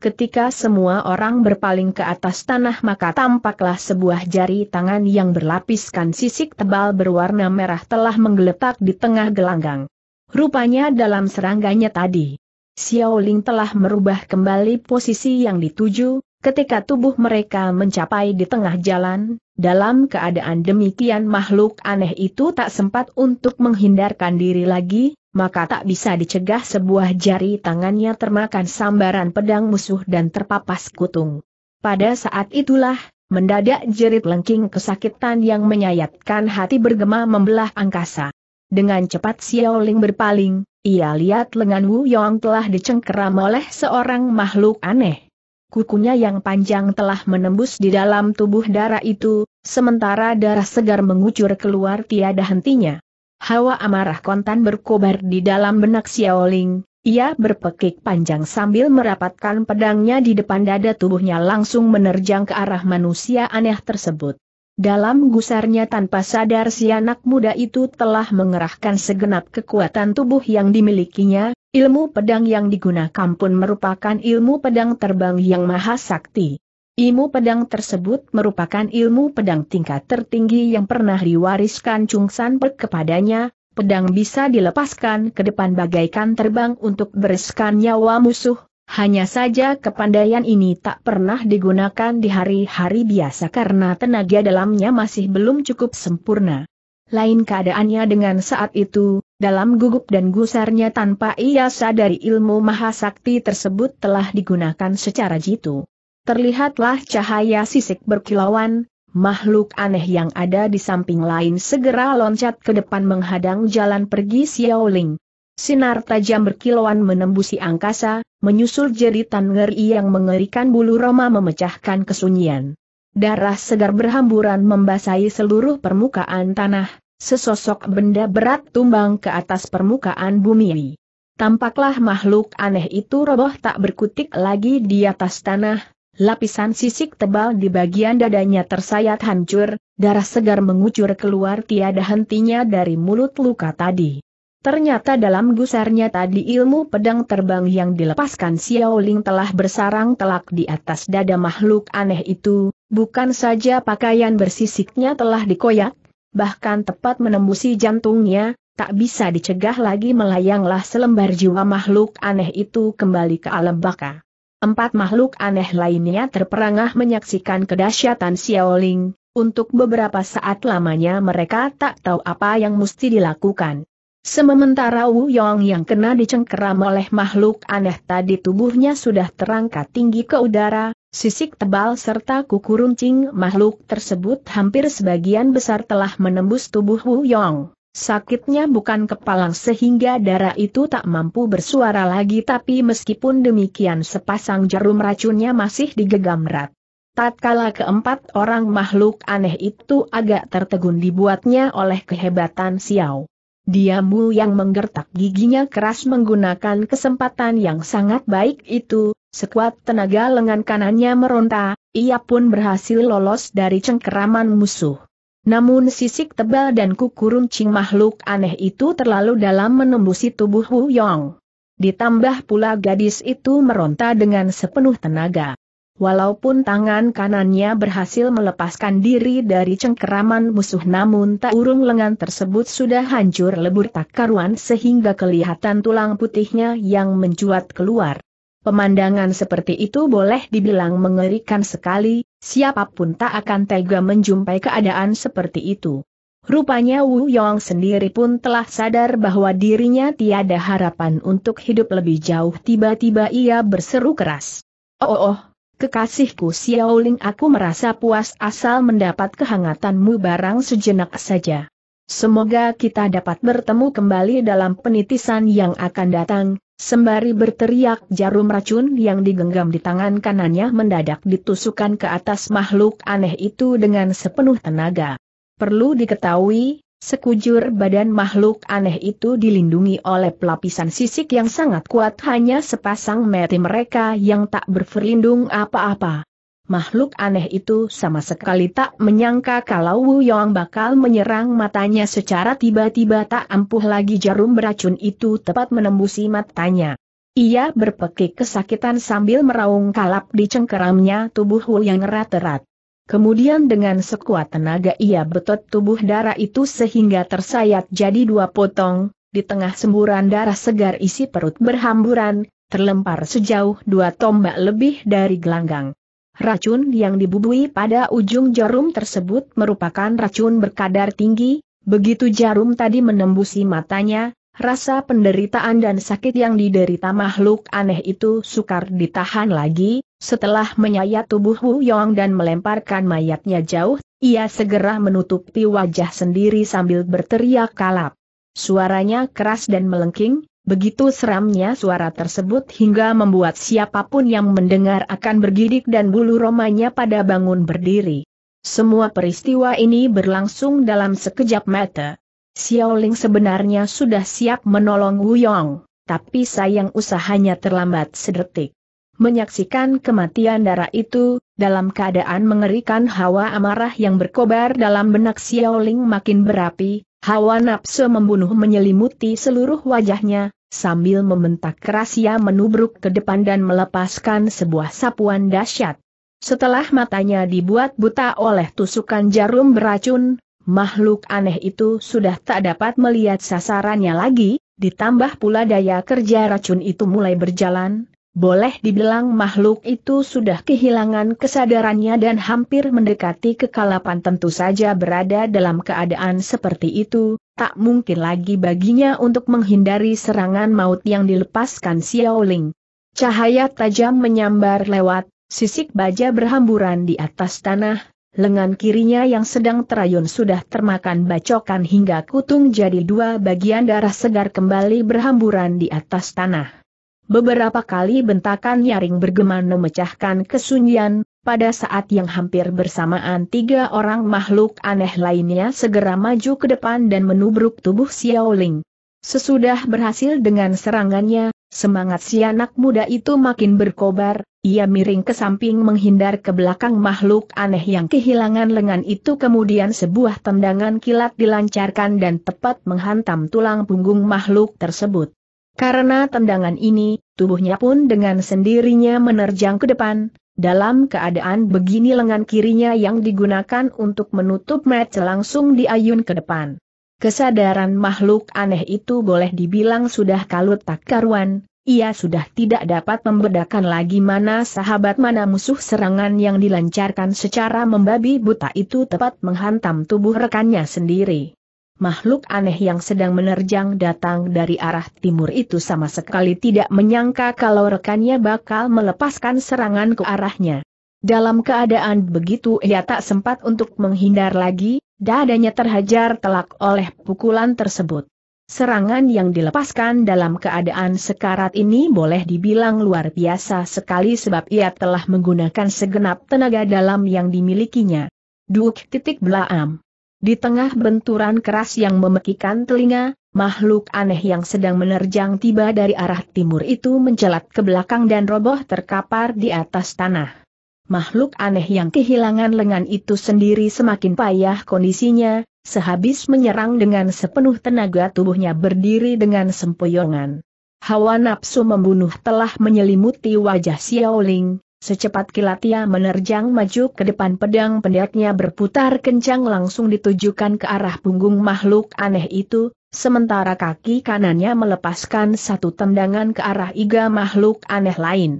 Ketika semua orang berpaling ke atas tanah maka tampaklah sebuah jari tangan yang berlapiskan sisik tebal berwarna merah telah menggeletak di tengah gelanggang. Rupanya dalam serangganya tadi, Xiao Ling telah merubah kembali posisi yang dituju, Ketika tubuh mereka mencapai di tengah jalan, dalam keadaan demikian makhluk aneh itu tak sempat untuk menghindarkan diri lagi, maka tak bisa dicegah sebuah jari tangannya termakan sambaran pedang musuh dan terpapas kutung. Pada saat itulah, mendadak jerit lengking kesakitan yang menyayatkan hati bergema membelah angkasa. Dengan cepat Xiao Ling berpaling, ia lihat lengan Wu Yong telah dicengkeram oleh seorang makhluk aneh kukunya yang panjang telah menembus di dalam tubuh darah itu, sementara darah segar mengucur keluar tiada hentinya. Hawa amarah kontan berkobar di dalam benak Xiaoling, ia berpekik panjang sambil merapatkan pedangnya di depan dada tubuhnya langsung menerjang ke arah manusia aneh tersebut. Dalam gusarnya tanpa sadar si anak muda itu telah mengerahkan segenap kekuatan tubuh yang dimilikinya, Ilmu pedang yang digunakan pun merupakan ilmu pedang terbang yang maha sakti. Ilmu pedang tersebut merupakan ilmu pedang tingkat tertinggi yang pernah diwariskan Chung San Pek kepadanya, pedang bisa dilepaskan ke depan bagaikan terbang untuk bereskan nyawa musuh, hanya saja kepandaian ini tak pernah digunakan di hari-hari biasa karena tenaga dalamnya masih belum cukup sempurna. Lain keadaannya dengan saat itu, dalam gugup dan gusarnya tanpa ia sadari ilmu mahasakti tersebut telah digunakan secara jitu. Terlihatlah cahaya sisik berkilauan, makhluk aneh yang ada di samping lain segera loncat ke depan menghadang jalan pergi Xiao Ling. Sinar tajam berkilauan menembusi angkasa, menyusul jeritan ngeri yang mengerikan bulu roma memecahkan kesunyian. Darah segar berhamburan membasahi seluruh permukaan tanah, Sesosok benda berat tumbang ke atas permukaan bumi. Tampaklah makhluk aneh itu roboh tak berkutik lagi di atas tanah, lapisan sisik tebal di bagian dadanya tersayat hancur, darah segar mengucur keluar tiada hentinya dari mulut luka tadi. Ternyata dalam gusarnya tadi ilmu pedang terbang yang dilepaskan Xiaoling telah bersarang telak di atas dada makhluk aneh itu, bukan saja pakaian bersisiknya telah dikoyak, bahkan tepat menembusi jantungnya, tak bisa dicegah lagi melayanglah selembar jiwa makhluk aneh itu kembali ke alam baka. Empat makhluk aneh lainnya terperangah menyaksikan kedahsyatan Xiaoling, untuk beberapa saat lamanya mereka tak tahu apa yang mesti dilakukan. Sementara Wu Yong yang kena dicengkeram oleh makhluk aneh tadi tubuhnya sudah terangkat tinggi ke udara, Sisik tebal serta kuku runcing makhluk tersebut hampir sebagian besar telah menembus tubuh Wu Yong. Sakitnya bukan kepalang sehingga darah itu tak mampu bersuara lagi tapi meskipun demikian sepasang jarum racunnya masih digegam rat. Tatkala keempat orang makhluk aneh itu agak tertegun dibuatnya oleh kehebatan Xiao. Diamu yang menggertak giginya keras menggunakan kesempatan yang sangat baik itu, sekuat tenaga lengan kanannya meronta, ia pun berhasil lolos dari cengkeraman musuh. Namun sisik tebal dan kuku runcing makhluk aneh itu terlalu dalam menembusi tubuh Hu Yong. Ditambah pula gadis itu meronta dengan sepenuh tenaga. Walaupun tangan kanannya berhasil melepaskan diri dari cengkeraman musuh namun tak urung lengan tersebut sudah hancur lebur tak karuan sehingga kelihatan tulang putihnya yang mencuat keluar. Pemandangan seperti itu boleh dibilang mengerikan sekali, siapapun tak akan tega menjumpai keadaan seperti itu. Rupanya Wu Yong sendiri pun telah sadar bahwa dirinya tiada harapan untuk hidup lebih jauh tiba-tiba ia berseru keras. Oh oh oh! Kekasihku Xiaoling aku merasa puas asal mendapat kehangatanmu barang sejenak saja. Semoga kita dapat bertemu kembali dalam penitisan yang akan datang, sembari berteriak jarum racun yang digenggam di tangan kanannya mendadak ditusukan ke atas makhluk aneh itu dengan sepenuh tenaga. Perlu diketahui, Sekujur badan makhluk aneh itu dilindungi oleh pelapisan sisik yang sangat kuat hanya sepasang mata mereka yang tak berperlindung apa-apa. Makhluk aneh itu sama sekali tak menyangka kalau Wu Yong bakal menyerang matanya secara tiba-tiba tak ampuh lagi jarum beracun itu tepat menembusi matanya. Ia berpekik kesakitan sambil meraung kalap di cengkeramnya tubuh Wu yang erat-erat. Kemudian dengan sekuat tenaga ia betot tubuh darah itu sehingga tersayat jadi dua potong, di tengah semburan darah segar isi perut berhamburan, terlempar sejauh dua tombak lebih dari gelanggang. Racun yang dibubui pada ujung jarum tersebut merupakan racun berkadar tinggi, begitu jarum tadi menembusi matanya, rasa penderitaan dan sakit yang diderita makhluk aneh itu sukar ditahan lagi, setelah menyayat tubuh Wu Yong dan melemparkan mayatnya jauh, ia segera menutupi wajah sendiri sambil berteriak kalap. Suaranya keras dan melengking, begitu seramnya suara tersebut hingga membuat siapapun yang mendengar akan bergidik dan bulu romanya pada bangun berdiri. Semua peristiwa ini berlangsung dalam sekejap mata. Xiaoling sebenarnya sudah siap menolong Wu Yong, tapi sayang usahanya terlambat sedetik menyaksikan kematian darah itu, dalam keadaan mengerikan hawa amarah yang berkobar dalam benak Xiao Ling makin berapi, hawa nafsu membunuh menyelimuti seluruh wajahnya, sambil membentak keras ia menubruk ke depan dan melepaskan sebuah sapuan dahsyat. Setelah matanya dibuat buta oleh tusukan jarum beracun, makhluk aneh itu sudah tak dapat melihat sasarannya lagi, ditambah pula daya kerja racun itu mulai berjalan, boleh dibilang makhluk itu sudah kehilangan kesadarannya dan hampir mendekati kekalapan tentu saja berada dalam keadaan seperti itu, tak mungkin lagi baginya untuk menghindari serangan maut yang dilepaskan Xiaoling. Cahaya tajam menyambar lewat, sisik baja berhamburan di atas tanah, lengan kirinya yang sedang terayun sudah termakan bacokan hingga kutung jadi dua bagian darah segar kembali berhamburan di atas tanah. Beberapa kali bentakan nyaring bergema memecahkan kesunyian, pada saat yang hampir bersamaan tiga orang makhluk aneh lainnya segera maju ke depan dan menubruk tubuh Xiaoling. Sesudah berhasil dengan serangannya, semangat si anak muda itu makin berkobar, ia miring ke samping menghindar ke belakang makhluk aneh yang kehilangan lengan itu kemudian sebuah tendangan kilat dilancarkan dan tepat menghantam tulang punggung makhluk tersebut. Karena tendangan ini, tubuhnya pun dengan sendirinya menerjang ke depan, dalam keadaan begini lengan kirinya yang digunakan untuk menutup match langsung diayun ke depan. Kesadaran makhluk aneh itu boleh dibilang sudah kalut tak karuan, ia sudah tidak dapat membedakan lagi mana sahabat mana musuh serangan yang dilancarkan secara membabi buta itu tepat menghantam tubuh rekannya sendiri makhluk aneh yang sedang menerjang datang dari arah timur itu sama sekali tidak menyangka kalau rekannya bakal melepaskan serangan ke arahnya. Dalam keadaan begitu ia tak sempat untuk menghindar lagi, dadanya terhajar telak oleh pukulan tersebut. Serangan yang dilepaskan dalam keadaan sekarat ini boleh dibilang luar biasa sekali sebab ia telah menggunakan segenap tenaga dalam yang dimilikinya. Duk titik belaam. Di tengah benturan keras yang memekikan telinga, makhluk aneh yang sedang menerjang tiba dari arah timur itu mencelat ke belakang dan roboh terkapar di atas tanah. Makhluk aneh yang kehilangan lengan itu sendiri semakin payah kondisinya, sehabis menyerang dengan sepenuh tenaga tubuhnya berdiri dengan sempoyongan. Hawa nafsu membunuh telah menyelimuti wajah Xiaoling, Secepat kilat ia menerjang maju ke depan pedang pendeknya berputar kencang langsung ditujukan ke arah punggung makhluk aneh itu, sementara kaki kanannya melepaskan satu tendangan ke arah iga makhluk aneh lain.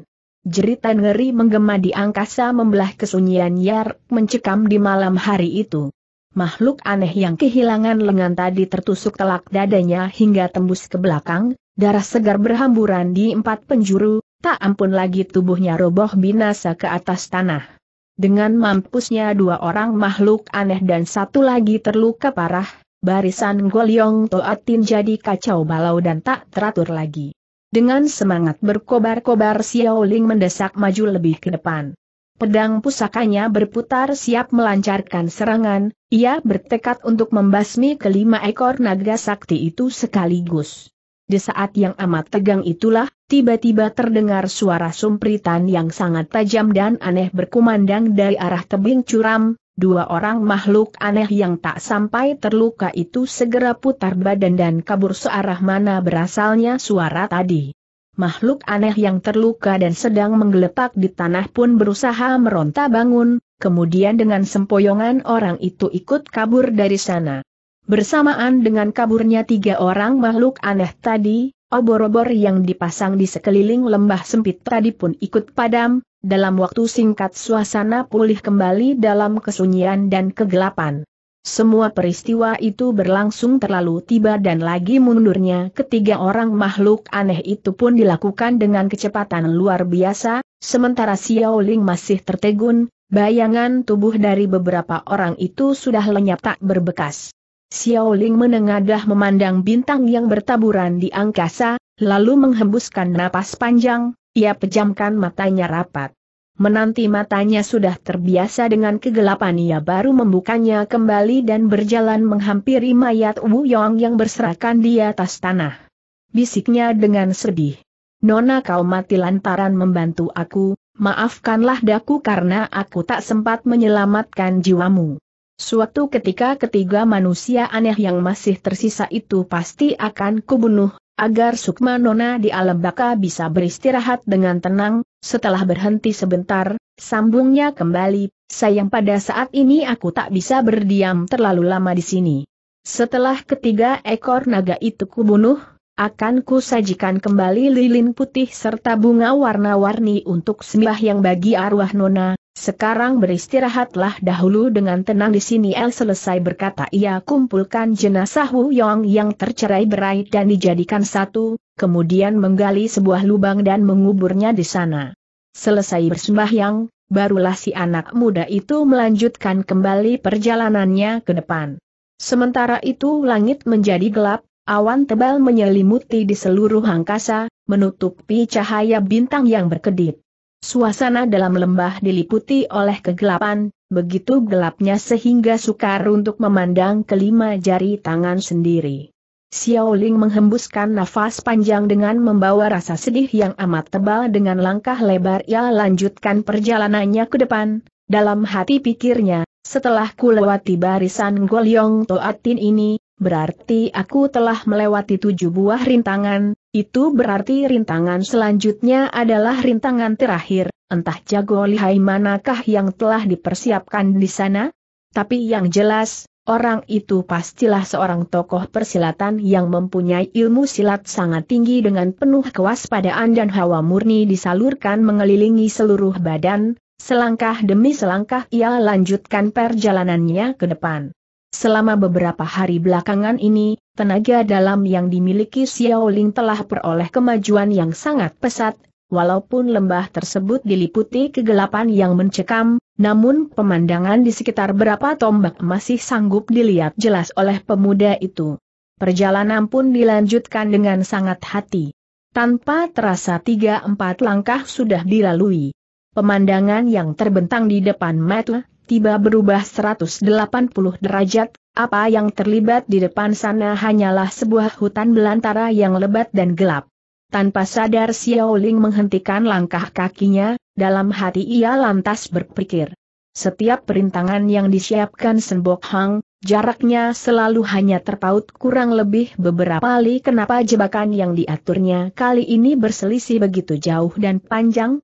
Jeritan ngeri menggema di angkasa membelah kesunyian Yar mencekam di malam hari itu. Makhluk aneh yang kehilangan lengan tadi tertusuk telak dadanya hingga tembus ke belakang, darah segar berhamburan di empat penjuru, tak ampun lagi tubuhnya roboh binasa ke atas tanah. Dengan mampusnya dua orang makhluk aneh dan satu lagi terluka parah, barisan Golyong Toatin jadi kacau balau dan tak teratur lagi. Dengan semangat berkobar-kobar Xiao Ling mendesak maju lebih ke depan. Pedang pusakanya berputar siap melancarkan serangan, ia bertekad untuk membasmi kelima ekor naga sakti itu sekaligus. Di saat yang amat tegang itulah, tiba-tiba terdengar suara sumpritan yang sangat tajam dan aneh berkumandang dari arah tebing curam, dua orang makhluk aneh yang tak sampai terluka itu segera putar badan dan kabur searah mana berasalnya suara tadi. Makhluk aneh yang terluka dan sedang menggeletak di tanah pun berusaha meronta bangun, kemudian dengan sempoyongan orang itu ikut kabur dari sana. Bersamaan dengan kaburnya tiga orang makhluk aneh tadi, Obor-obor yang dipasang di sekeliling lembah sempit tadi pun ikut padam, dalam waktu singkat suasana pulih kembali dalam kesunyian dan kegelapan. Semua peristiwa itu berlangsung terlalu tiba dan lagi mundurnya ketiga orang makhluk aneh itu pun dilakukan dengan kecepatan luar biasa, sementara Xiao Ling masih tertegun, bayangan tubuh dari beberapa orang itu sudah lenyap tak berbekas. Xiao Ling menengadah memandang bintang yang bertaburan di angkasa, lalu menghembuskan napas panjang, ia pejamkan matanya rapat. Menanti matanya sudah terbiasa dengan kegelapan ia baru membukanya kembali dan berjalan menghampiri mayat Wu Yong yang berserakan di atas tanah. Bisiknya dengan sedih. Nona kau mati lantaran membantu aku, maafkanlah daku karena aku tak sempat menyelamatkan jiwamu. Suatu ketika ketiga manusia aneh yang masih tersisa itu pasti akan kubunuh, agar Sukma Nona di alam baka bisa beristirahat dengan tenang, setelah berhenti sebentar, sambungnya kembali, sayang pada saat ini aku tak bisa berdiam terlalu lama di sini. Setelah ketiga ekor naga itu kubunuh, akan ku sajikan kembali lilin putih serta bunga warna-warni untuk sembah yang bagi arwah nona, sekarang beristirahatlah dahulu dengan tenang di sini El selesai berkata ia kumpulkan jenazah Wu Yong yang tercerai berai dan dijadikan satu, kemudian menggali sebuah lubang dan menguburnya di sana. Selesai bersembahyang, barulah si anak muda itu melanjutkan kembali perjalanannya ke depan. Sementara itu langit menjadi gelap, Awan tebal menyelimuti di seluruh angkasa, menutupi cahaya bintang yang berkedip. Suasana dalam lembah diliputi oleh kegelapan, begitu gelapnya sehingga sukar untuk memandang kelima jari tangan sendiri. Xiaoling menghembuskan nafas panjang dengan membawa rasa sedih yang amat tebal dengan langkah lebar ia lanjutkan perjalanannya ke depan, dalam hati pikirnya, setelah ku lewati barisan Golyong Toatin ini, berarti aku telah melewati tujuh buah rintangan, itu berarti rintangan selanjutnya adalah rintangan terakhir, entah jago lihai manakah yang telah dipersiapkan di sana? Tapi yang jelas, orang itu pastilah seorang tokoh persilatan yang mempunyai ilmu silat sangat tinggi dengan penuh kewaspadaan dan hawa murni disalurkan mengelilingi seluruh badan, selangkah demi selangkah ia lanjutkan perjalanannya ke depan. Selama beberapa hari belakangan ini, tenaga dalam yang dimiliki Xiao Ling telah peroleh kemajuan yang sangat pesat, walaupun lembah tersebut diliputi kegelapan yang mencekam, namun pemandangan di sekitar berapa tombak masih sanggup dilihat jelas oleh pemuda itu. Perjalanan pun dilanjutkan dengan sangat hati. Tanpa terasa tiga empat langkah sudah dilalui. Pemandangan yang terbentang di depan mata, tiba-tiba berubah 180 derajat, apa yang terlibat di depan sana hanyalah sebuah hutan belantara yang lebat dan gelap. Tanpa sadar Xiao Ling menghentikan langkah kakinya, dalam hati ia lantas berpikir. Setiap perintangan yang disiapkan Senbok Hang, jaraknya selalu hanya terpaut kurang lebih beberapa kali kenapa jebakan yang diaturnya kali ini berselisih begitu jauh dan panjang,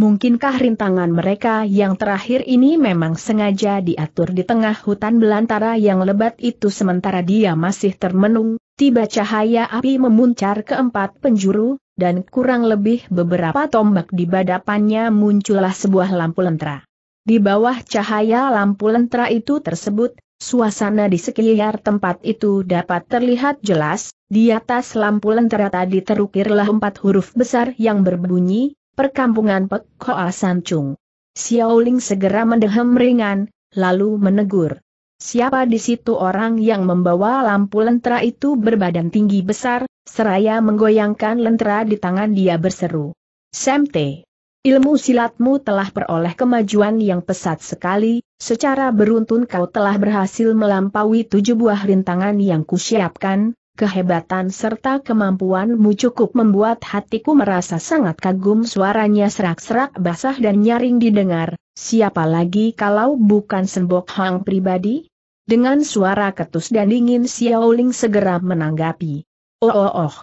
Mungkinkah rintangan mereka yang terakhir ini memang sengaja diatur di tengah hutan belantara yang lebat itu sementara dia masih termenung, tiba cahaya api memuncar ke empat penjuru, dan kurang lebih beberapa tombak di badapannya muncullah sebuah lampu lentera. Di bawah cahaya lampu lentera itu tersebut, suasana di sekitar tempat itu dapat terlihat jelas, di atas lampu lentera tadi terukirlah empat huruf besar yang berbunyi, perkampungan Pek Koa Sancung. Xiaoling segera mendehem ringan, lalu menegur. Siapa di situ orang yang membawa lampu lentera itu berbadan tinggi besar, seraya menggoyangkan lentera di tangan dia berseru. Semte. Ilmu silatmu telah peroleh kemajuan yang pesat sekali, secara beruntun kau telah berhasil melampaui tujuh buah rintangan yang kusiapkan, Kehebatan serta kemampuanmu cukup membuat hatiku merasa sangat kagum suaranya serak-serak basah dan nyaring didengar, siapa lagi kalau bukan Sembok Hang pribadi? Dengan suara ketus dan dingin Xiao Ling segera menanggapi. Oh oh oh.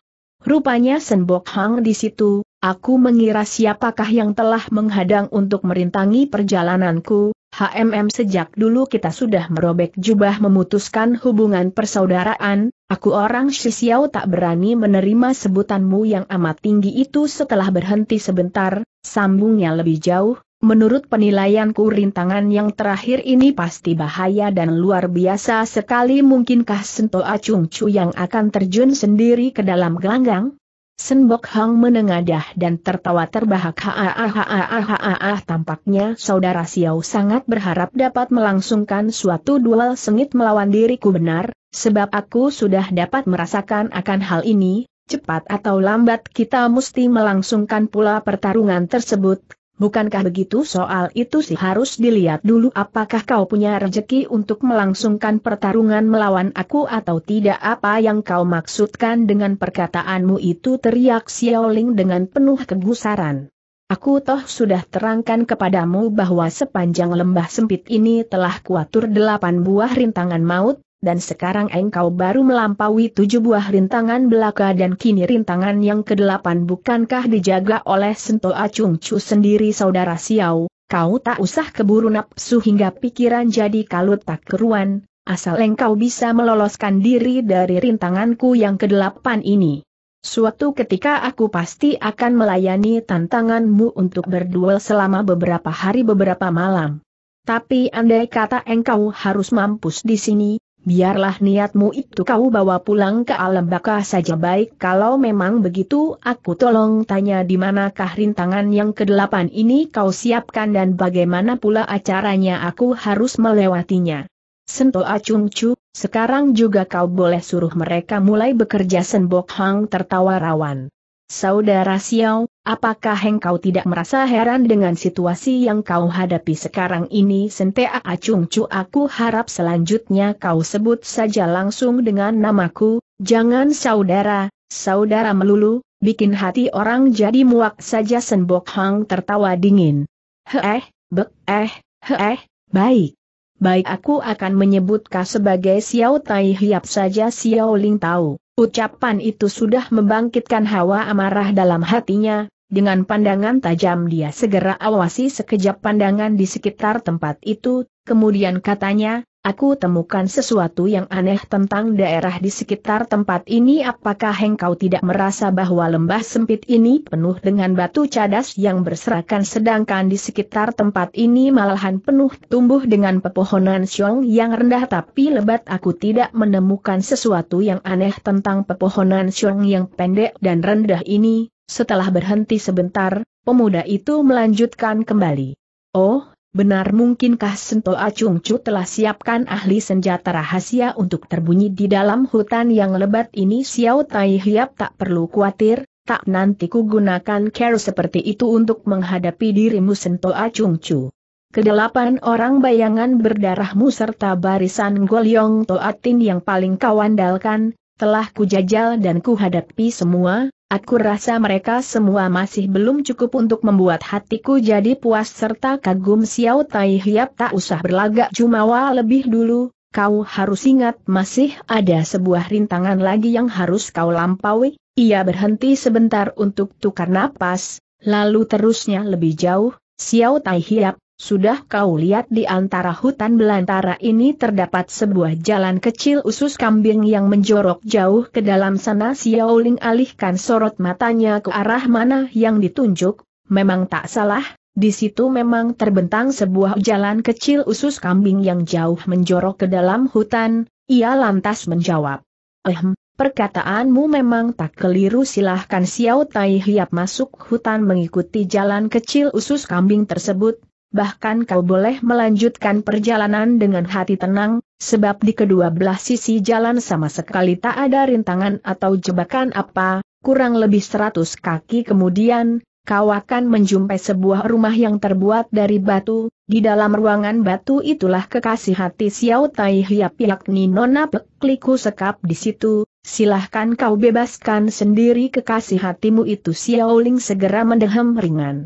Rupanya Sembok Hang di situ, aku mengira siapakah yang telah menghadang untuk merintangi perjalananku, HMM sejak dulu kita sudah merobek jubah memutuskan hubungan persaudaraan, Aku orang Shisiao tak berani menerima sebutanmu yang amat tinggi itu setelah berhenti sebentar, sambungnya lebih jauh, menurut penilaianku rintangan yang terakhir ini pasti bahaya dan luar biasa sekali mungkinkah Sento Acung Chu yang akan terjun sendiri ke dalam gelanggang? Senbok Hang menengadah dan tertawa terbahak haaahaaahaaahaah tampaknya saudara Xiao sangat berharap dapat melangsungkan suatu duel sengit melawan diriku benar, Sebab aku sudah dapat merasakan akan hal ini, cepat atau lambat kita mesti melangsungkan pula pertarungan tersebut, Bukankah begitu soal itu sih harus dilihat dulu apakah kau punya rejeki untuk melangsungkan pertarungan melawan aku atau tidak apa yang kau maksudkan dengan perkataanmu itu teriak Xiaoling dengan penuh kegusaran. Aku toh sudah terangkan kepadamu bahwa sepanjang lembah sempit ini telah kuatur delapan buah rintangan maut, dan sekarang engkau baru melampaui tujuh buah rintangan belaka dan kini rintangan yang kedelapan bukankah dijaga oleh Sento Acung Chu sendiri saudara Xiao, kau tak usah keburu nafsu hingga pikiran jadi kalut tak keruan, asal engkau bisa meloloskan diri dari rintanganku yang kedelapan ini. Suatu ketika aku pasti akan melayani tantanganmu untuk berduel selama beberapa hari beberapa malam. Tapi andai kata engkau harus mampus di sini, Biarlah niatmu itu kau bawa pulang ke alam baka saja baik kalau memang begitu aku tolong tanya di manakah rintangan yang kedelapan ini kau siapkan dan bagaimana pula acaranya aku harus melewatinya. Sento Acung Chu, sekarang juga kau boleh suruh mereka mulai bekerja Senbok Hang tertawa rawan. Saudara Xiao, Apakah engkau tidak merasa heran dengan situasi yang kau hadapi sekarang ini Sentea Acung Cu aku harap selanjutnya kau sebut saja langsung dengan namaku, jangan saudara, saudara melulu, bikin hati orang jadi muak saja Senbok Hang tertawa dingin. Heeh, bek eh, heeh, baik. Baik aku akan menyebut kau sebagai Xiao Tai Hiap saja Xiao Ling tahu. Ucapan itu sudah membangkitkan hawa amarah dalam hatinya, dengan pandangan tajam dia segera awasi sekejap pandangan di sekitar tempat itu, kemudian katanya, Aku temukan sesuatu yang aneh tentang daerah di sekitar tempat ini apakah engkau tidak merasa bahwa lembah sempit ini penuh dengan batu cadas yang berserakan sedangkan di sekitar tempat ini malahan penuh tumbuh dengan pepohonan siong yang rendah tapi lebat aku tidak menemukan sesuatu yang aneh tentang pepohonan siong yang pendek dan rendah ini, setelah berhenti sebentar, pemuda itu melanjutkan kembali. Oh, Benar mungkinkah Sento Acung Chu telah siapkan ahli senjata rahasia untuk terbunyi di dalam hutan yang lebat ini Xiao Tai Hiap tak perlu khawatir, tak nanti ku gunakan care seperti itu untuk menghadapi dirimu Sento Acung Chu. Kedelapan orang bayangan berdarahmu serta barisan Golyong Toatin yang paling kawandalkan, telah kujajal dan kuhadapi semua, aku rasa mereka semua masih belum cukup untuk membuat hatiku jadi puas serta kagum Xiao Tai Hiap tak usah berlagak jumawa lebih dulu, kau harus ingat masih ada sebuah rintangan lagi yang harus kau lampaui, ia berhenti sebentar untuk tukar napas, lalu terusnya lebih jauh, Xiao Tai Hiap, sudah kau lihat di antara hutan belantara ini terdapat sebuah jalan kecil usus kambing yang menjorok jauh ke dalam sana Xiaoling alihkan sorot matanya ke arah mana yang ditunjuk, memang tak salah, di situ memang terbentang sebuah jalan kecil usus kambing yang jauh menjorok ke dalam hutan, ia lantas menjawab. Ehm, perkataanmu memang tak keliru silahkan Xiao Tai Hiap masuk hutan mengikuti jalan kecil usus kambing tersebut, bahkan kau boleh melanjutkan perjalanan dengan hati tenang, sebab di kedua belah sisi jalan sama sekali tak ada rintangan atau jebakan apa, kurang lebih seratus kaki kemudian, kau akan menjumpai sebuah rumah yang terbuat dari batu, di dalam ruangan batu itulah kekasih hati Xiao Tai Hiap yakni Nona Pekliku sekap di situ, silahkan kau bebaskan sendiri kekasih hatimu itu Xiao Ling segera mendehem ringan.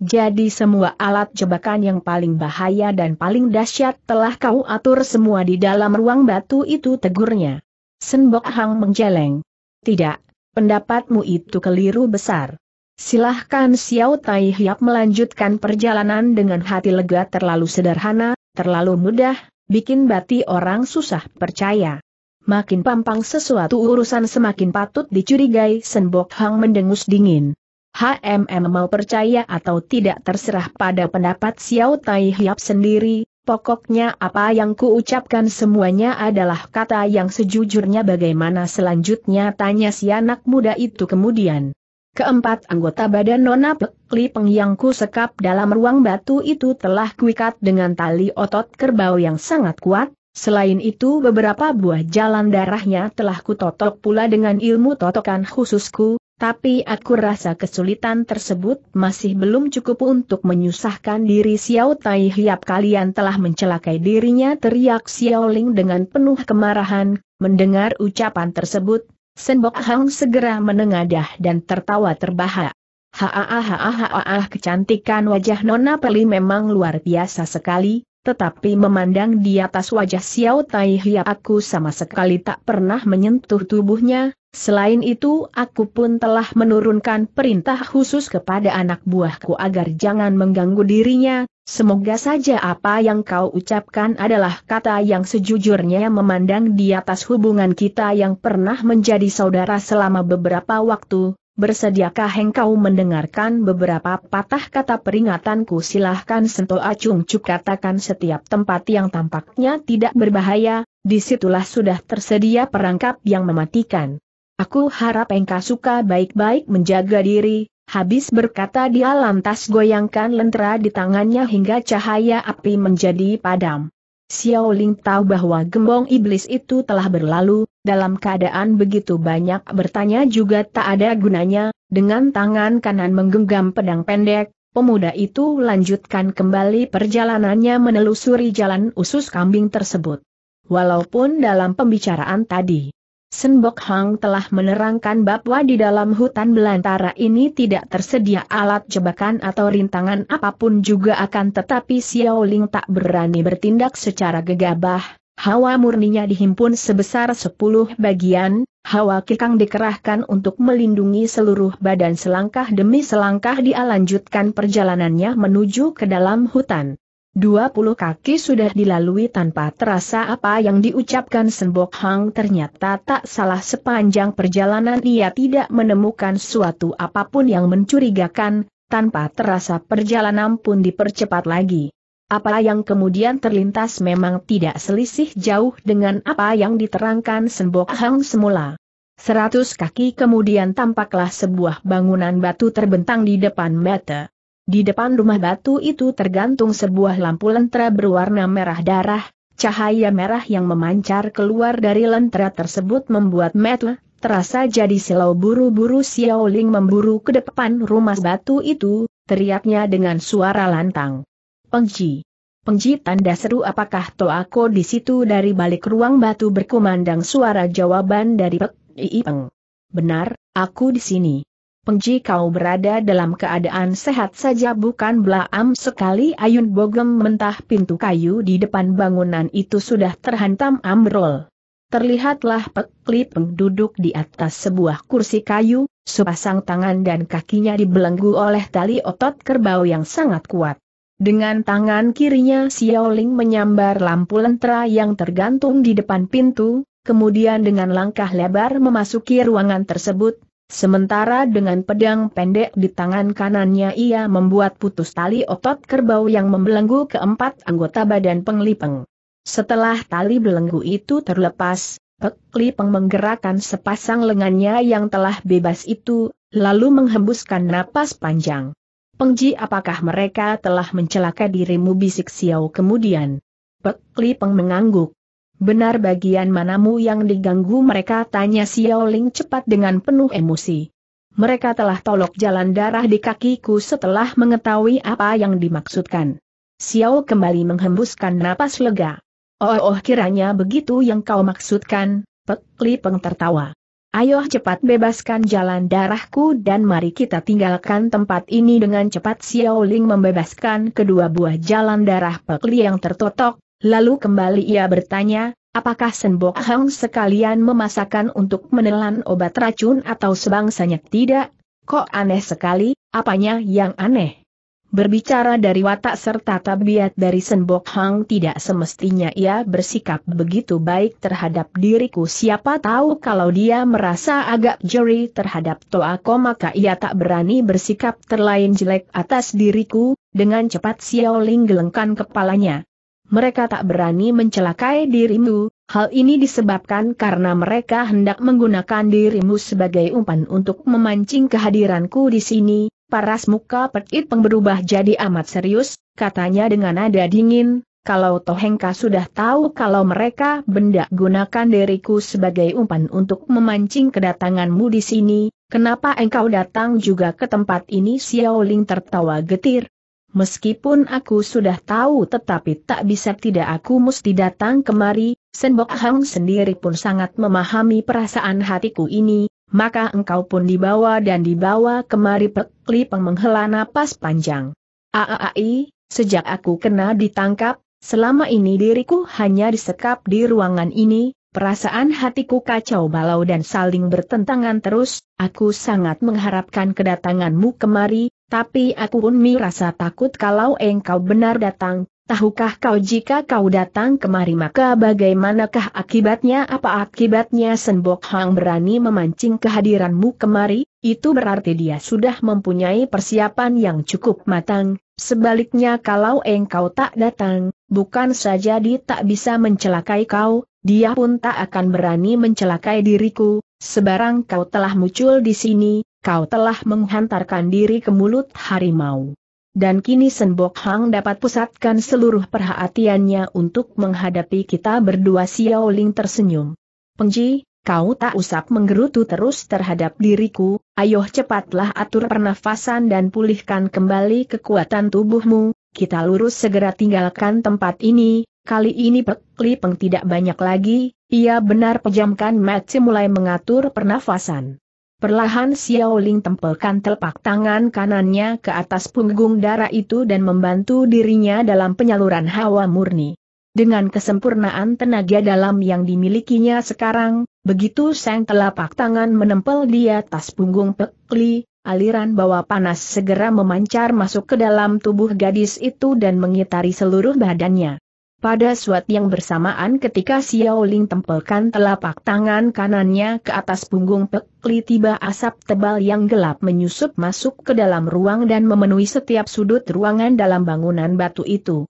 Jadi semua alat jebakan yang paling bahaya dan paling dahsyat telah kau atur semua di dalam ruang batu itu tegurnya. Senbok Hang menjeleng. Tidak, pendapatmu itu keliru besar. Silahkan Xiao Tai Hiap melanjutkan perjalanan dengan hati lega terlalu sederhana, terlalu mudah, bikin bati orang susah percaya. Makin pampang sesuatu urusan semakin patut dicurigai Senbok Hang mendengus dingin. HMM mau percaya atau tidak terserah pada pendapat Xiao Tai Hiap sendiri, pokoknya apa yang kuucapkan semuanya adalah kata yang sejujurnya bagaimana selanjutnya tanya si anak muda itu kemudian. Keempat anggota badan Nona Pekli Pengyangku sekap dalam ruang batu itu telah kuikat dengan tali otot kerbau yang sangat kuat, Selain itu beberapa buah jalan darahnya telah kutotok pula dengan ilmu totokan khususku, tapi aku rasa kesulitan tersebut masih belum cukup untuk menyusahkan diri Xiao Tai Hiap kalian telah mencelakai dirinya teriak Xiao Ling dengan penuh kemarahan, mendengar ucapan tersebut, Senbok Hang segera menengadah dan tertawa terbahak. Haah kecantikan wajah Nona Peli memang luar biasa sekali, tetapi memandang di atas wajah Xiao Tai Hia aku sama sekali tak pernah menyentuh tubuhnya, selain itu aku pun telah menurunkan perintah khusus kepada anak buahku agar jangan mengganggu dirinya, semoga saja apa yang kau ucapkan adalah kata yang sejujurnya memandang di atas hubungan kita yang pernah menjadi saudara selama beberapa waktu, bersediakah engkau mendengarkan beberapa patah kata peringatanku silahkan sentuh acung cuk katakan setiap tempat yang tampaknya tidak berbahaya, disitulah sudah tersedia perangkap yang mematikan. Aku harap engkau suka baik-baik menjaga diri, habis berkata dia lantas goyangkan lentera di tangannya hingga cahaya api menjadi padam. Xiao Ling tahu bahwa gembong iblis itu telah berlalu, dalam keadaan begitu banyak bertanya juga tak ada gunanya, dengan tangan kanan menggenggam pedang pendek, pemuda itu lanjutkan kembali perjalanannya menelusuri jalan usus kambing tersebut. Walaupun dalam pembicaraan tadi, Senbok Hang telah menerangkan bahwa di dalam hutan belantara ini tidak tersedia alat jebakan atau rintangan apapun juga akan tetapi Xiao Ling tak berani bertindak secara gegabah. Hawa murninya dihimpun sebesar 10 bagian, hawa kikang dikerahkan untuk melindungi seluruh badan selangkah demi selangkah dia lanjutkan perjalanannya menuju ke dalam hutan. 20 kaki sudah dilalui tanpa terasa apa yang diucapkan Sembok Hang ternyata tak salah sepanjang perjalanan ia tidak menemukan suatu apapun yang mencurigakan, tanpa terasa perjalanan pun dipercepat lagi. Apa yang kemudian terlintas memang tidak selisih jauh dengan apa yang diterangkan Sembok Hang semula. Seratus kaki kemudian tampaklah sebuah bangunan batu terbentang di depan mata. Di depan rumah batu itu tergantung sebuah lampu lentera berwarna merah darah, cahaya merah yang memancar keluar dari lentera tersebut membuat Metle terasa jadi silau buru-buru Xiaoling memburu ke depan rumah batu itu, teriaknya dengan suara lantang. Pengji. Pengji tanda seru apakah Toako di situ dari balik ruang batu berkumandang suara jawaban dari Pek, Ii Peng. Benar, aku di sini. Pengji kau berada dalam keadaan sehat saja bukan belaam sekali ayun bogem mentah pintu kayu di depan bangunan itu sudah terhantam ambrol. Terlihatlah peklip duduk di atas sebuah kursi kayu, sepasang tangan dan kakinya dibelenggu oleh tali otot kerbau yang sangat kuat. Dengan tangan kirinya Xiaoling menyambar lampu lentera yang tergantung di depan pintu, kemudian dengan langkah lebar memasuki ruangan tersebut, Sementara dengan pedang pendek di tangan kanannya ia membuat putus tali otot kerbau yang membelenggu keempat anggota badan penglipeng. Setelah tali belenggu itu terlepas, penglipeng menggerakkan sepasang lengannya yang telah bebas itu, lalu menghembuskan napas panjang. Pengji apakah mereka telah mencelaka dirimu bisik Xiao kemudian? Pek Peng mengangguk. Benar bagian manamu yang diganggu mereka tanya Xiao Ling cepat dengan penuh emosi. Mereka telah tolok jalan darah di kakiku setelah mengetahui apa yang dimaksudkan. Xiao kembali menghembuskan napas lega. Oh, oh kiranya begitu yang kau maksudkan, Pek Li Peng tertawa. Ayo cepat bebaskan jalan darahku dan mari kita tinggalkan tempat ini dengan cepat Xiao Ling membebaskan kedua buah jalan darah Pek Li yang tertotok, Lalu kembali ia bertanya, apakah Senbok Hang sekalian memasakkan untuk menelan obat racun atau sebangsanya tidak? Kok aneh sekali, apanya yang aneh? Berbicara dari watak serta tabiat dari Senbok Hang tidak semestinya ia bersikap begitu baik terhadap diriku siapa tahu kalau dia merasa agak jeri terhadap Toako maka ia tak berani bersikap terlain jelek atas diriku, dengan cepat Xiao Ling gelengkan kepalanya mereka tak berani mencelakai dirimu, hal ini disebabkan karena mereka hendak menggunakan dirimu sebagai umpan untuk memancing kehadiranku di sini, paras muka perit pengberubah jadi amat serius, katanya dengan nada dingin, kalau Tohengka sudah tahu kalau mereka benda gunakan diriku sebagai umpan untuk memancing kedatanganmu di sini, kenapa engkau datang juga ke tempat ini Xiaoling tertawa getir, Meskipun aku sudah tahu tetapi tak bisa tidak aku mesti datang kemari, Senbok Hang sendiri pun sangat memahami perasaan hatiku ini, maka engkau pun dibawa dan dibawa kemari pekli menghela napas panjang. Aaai, sejak aku kena ditangkap, selama ini diriku hanya disekap di ruangan ini, perasaan hatiku kacau balau dan saling bertentangan terus, aku sangat mengharapkan kedatanganmu kemari, tapi aku pun merasa takut kalau engkau benar datang, tahukah kau jika kau datang kemari maka bagaimanakah akibatnya apa akibatnya Senbok Hang berani memancing kehadiranmu kemari, itu berarti dia sudah mempunyai persiapan yang cukup matang, sebaliknya kalau engkau tak datang, bukan saja dia tak bisa mencelakai kau, dia pun tak akan berani mencelakai diriku, sebarang kau telah muncul di sini, kau telah menghantarkan diri ke mulut harimau. Dan kini Senbok Hang dapat pusatkan seluruh perhatiannya untuk menghadapi kita berdua Xiao Ling tersenyum. Pengji, kau tak usap menggerutu terus terhadap diriku, ayo cepatlah atur pernafasan dan pulihkan kembali kekuatan tubuhmu, kita lurus segera tinggalkan tempat ini, kali ini Pek Peng tidak banyak lagi, ia benar pejamkan mata mulai mengatur pernafasan. Perlahan Xiao Ling tempelkan telapak tangan kanannya ke atas punggung darah itu dan membantu dirinya dalam penyaluran hawa murni. Dengan kesempurnaan tenaga dalam yang dimilikinya sekarang, begitu sang telapak tangan menempel di atas punggung Pekli, aliran bawah panas segera memancar masuk ke dalam tubuh gadis itu dan mengitari seluruh badannya. Pada suat yang bersamaan ketika Xiao Ling tempelkan telapak tangan kanannya ke atas punggung Pekli tiba asap tebal yang gelap menyusup masuk ke dalam ruang dan memenuhi setiap sudut ruangan dalam bangunan batu itu.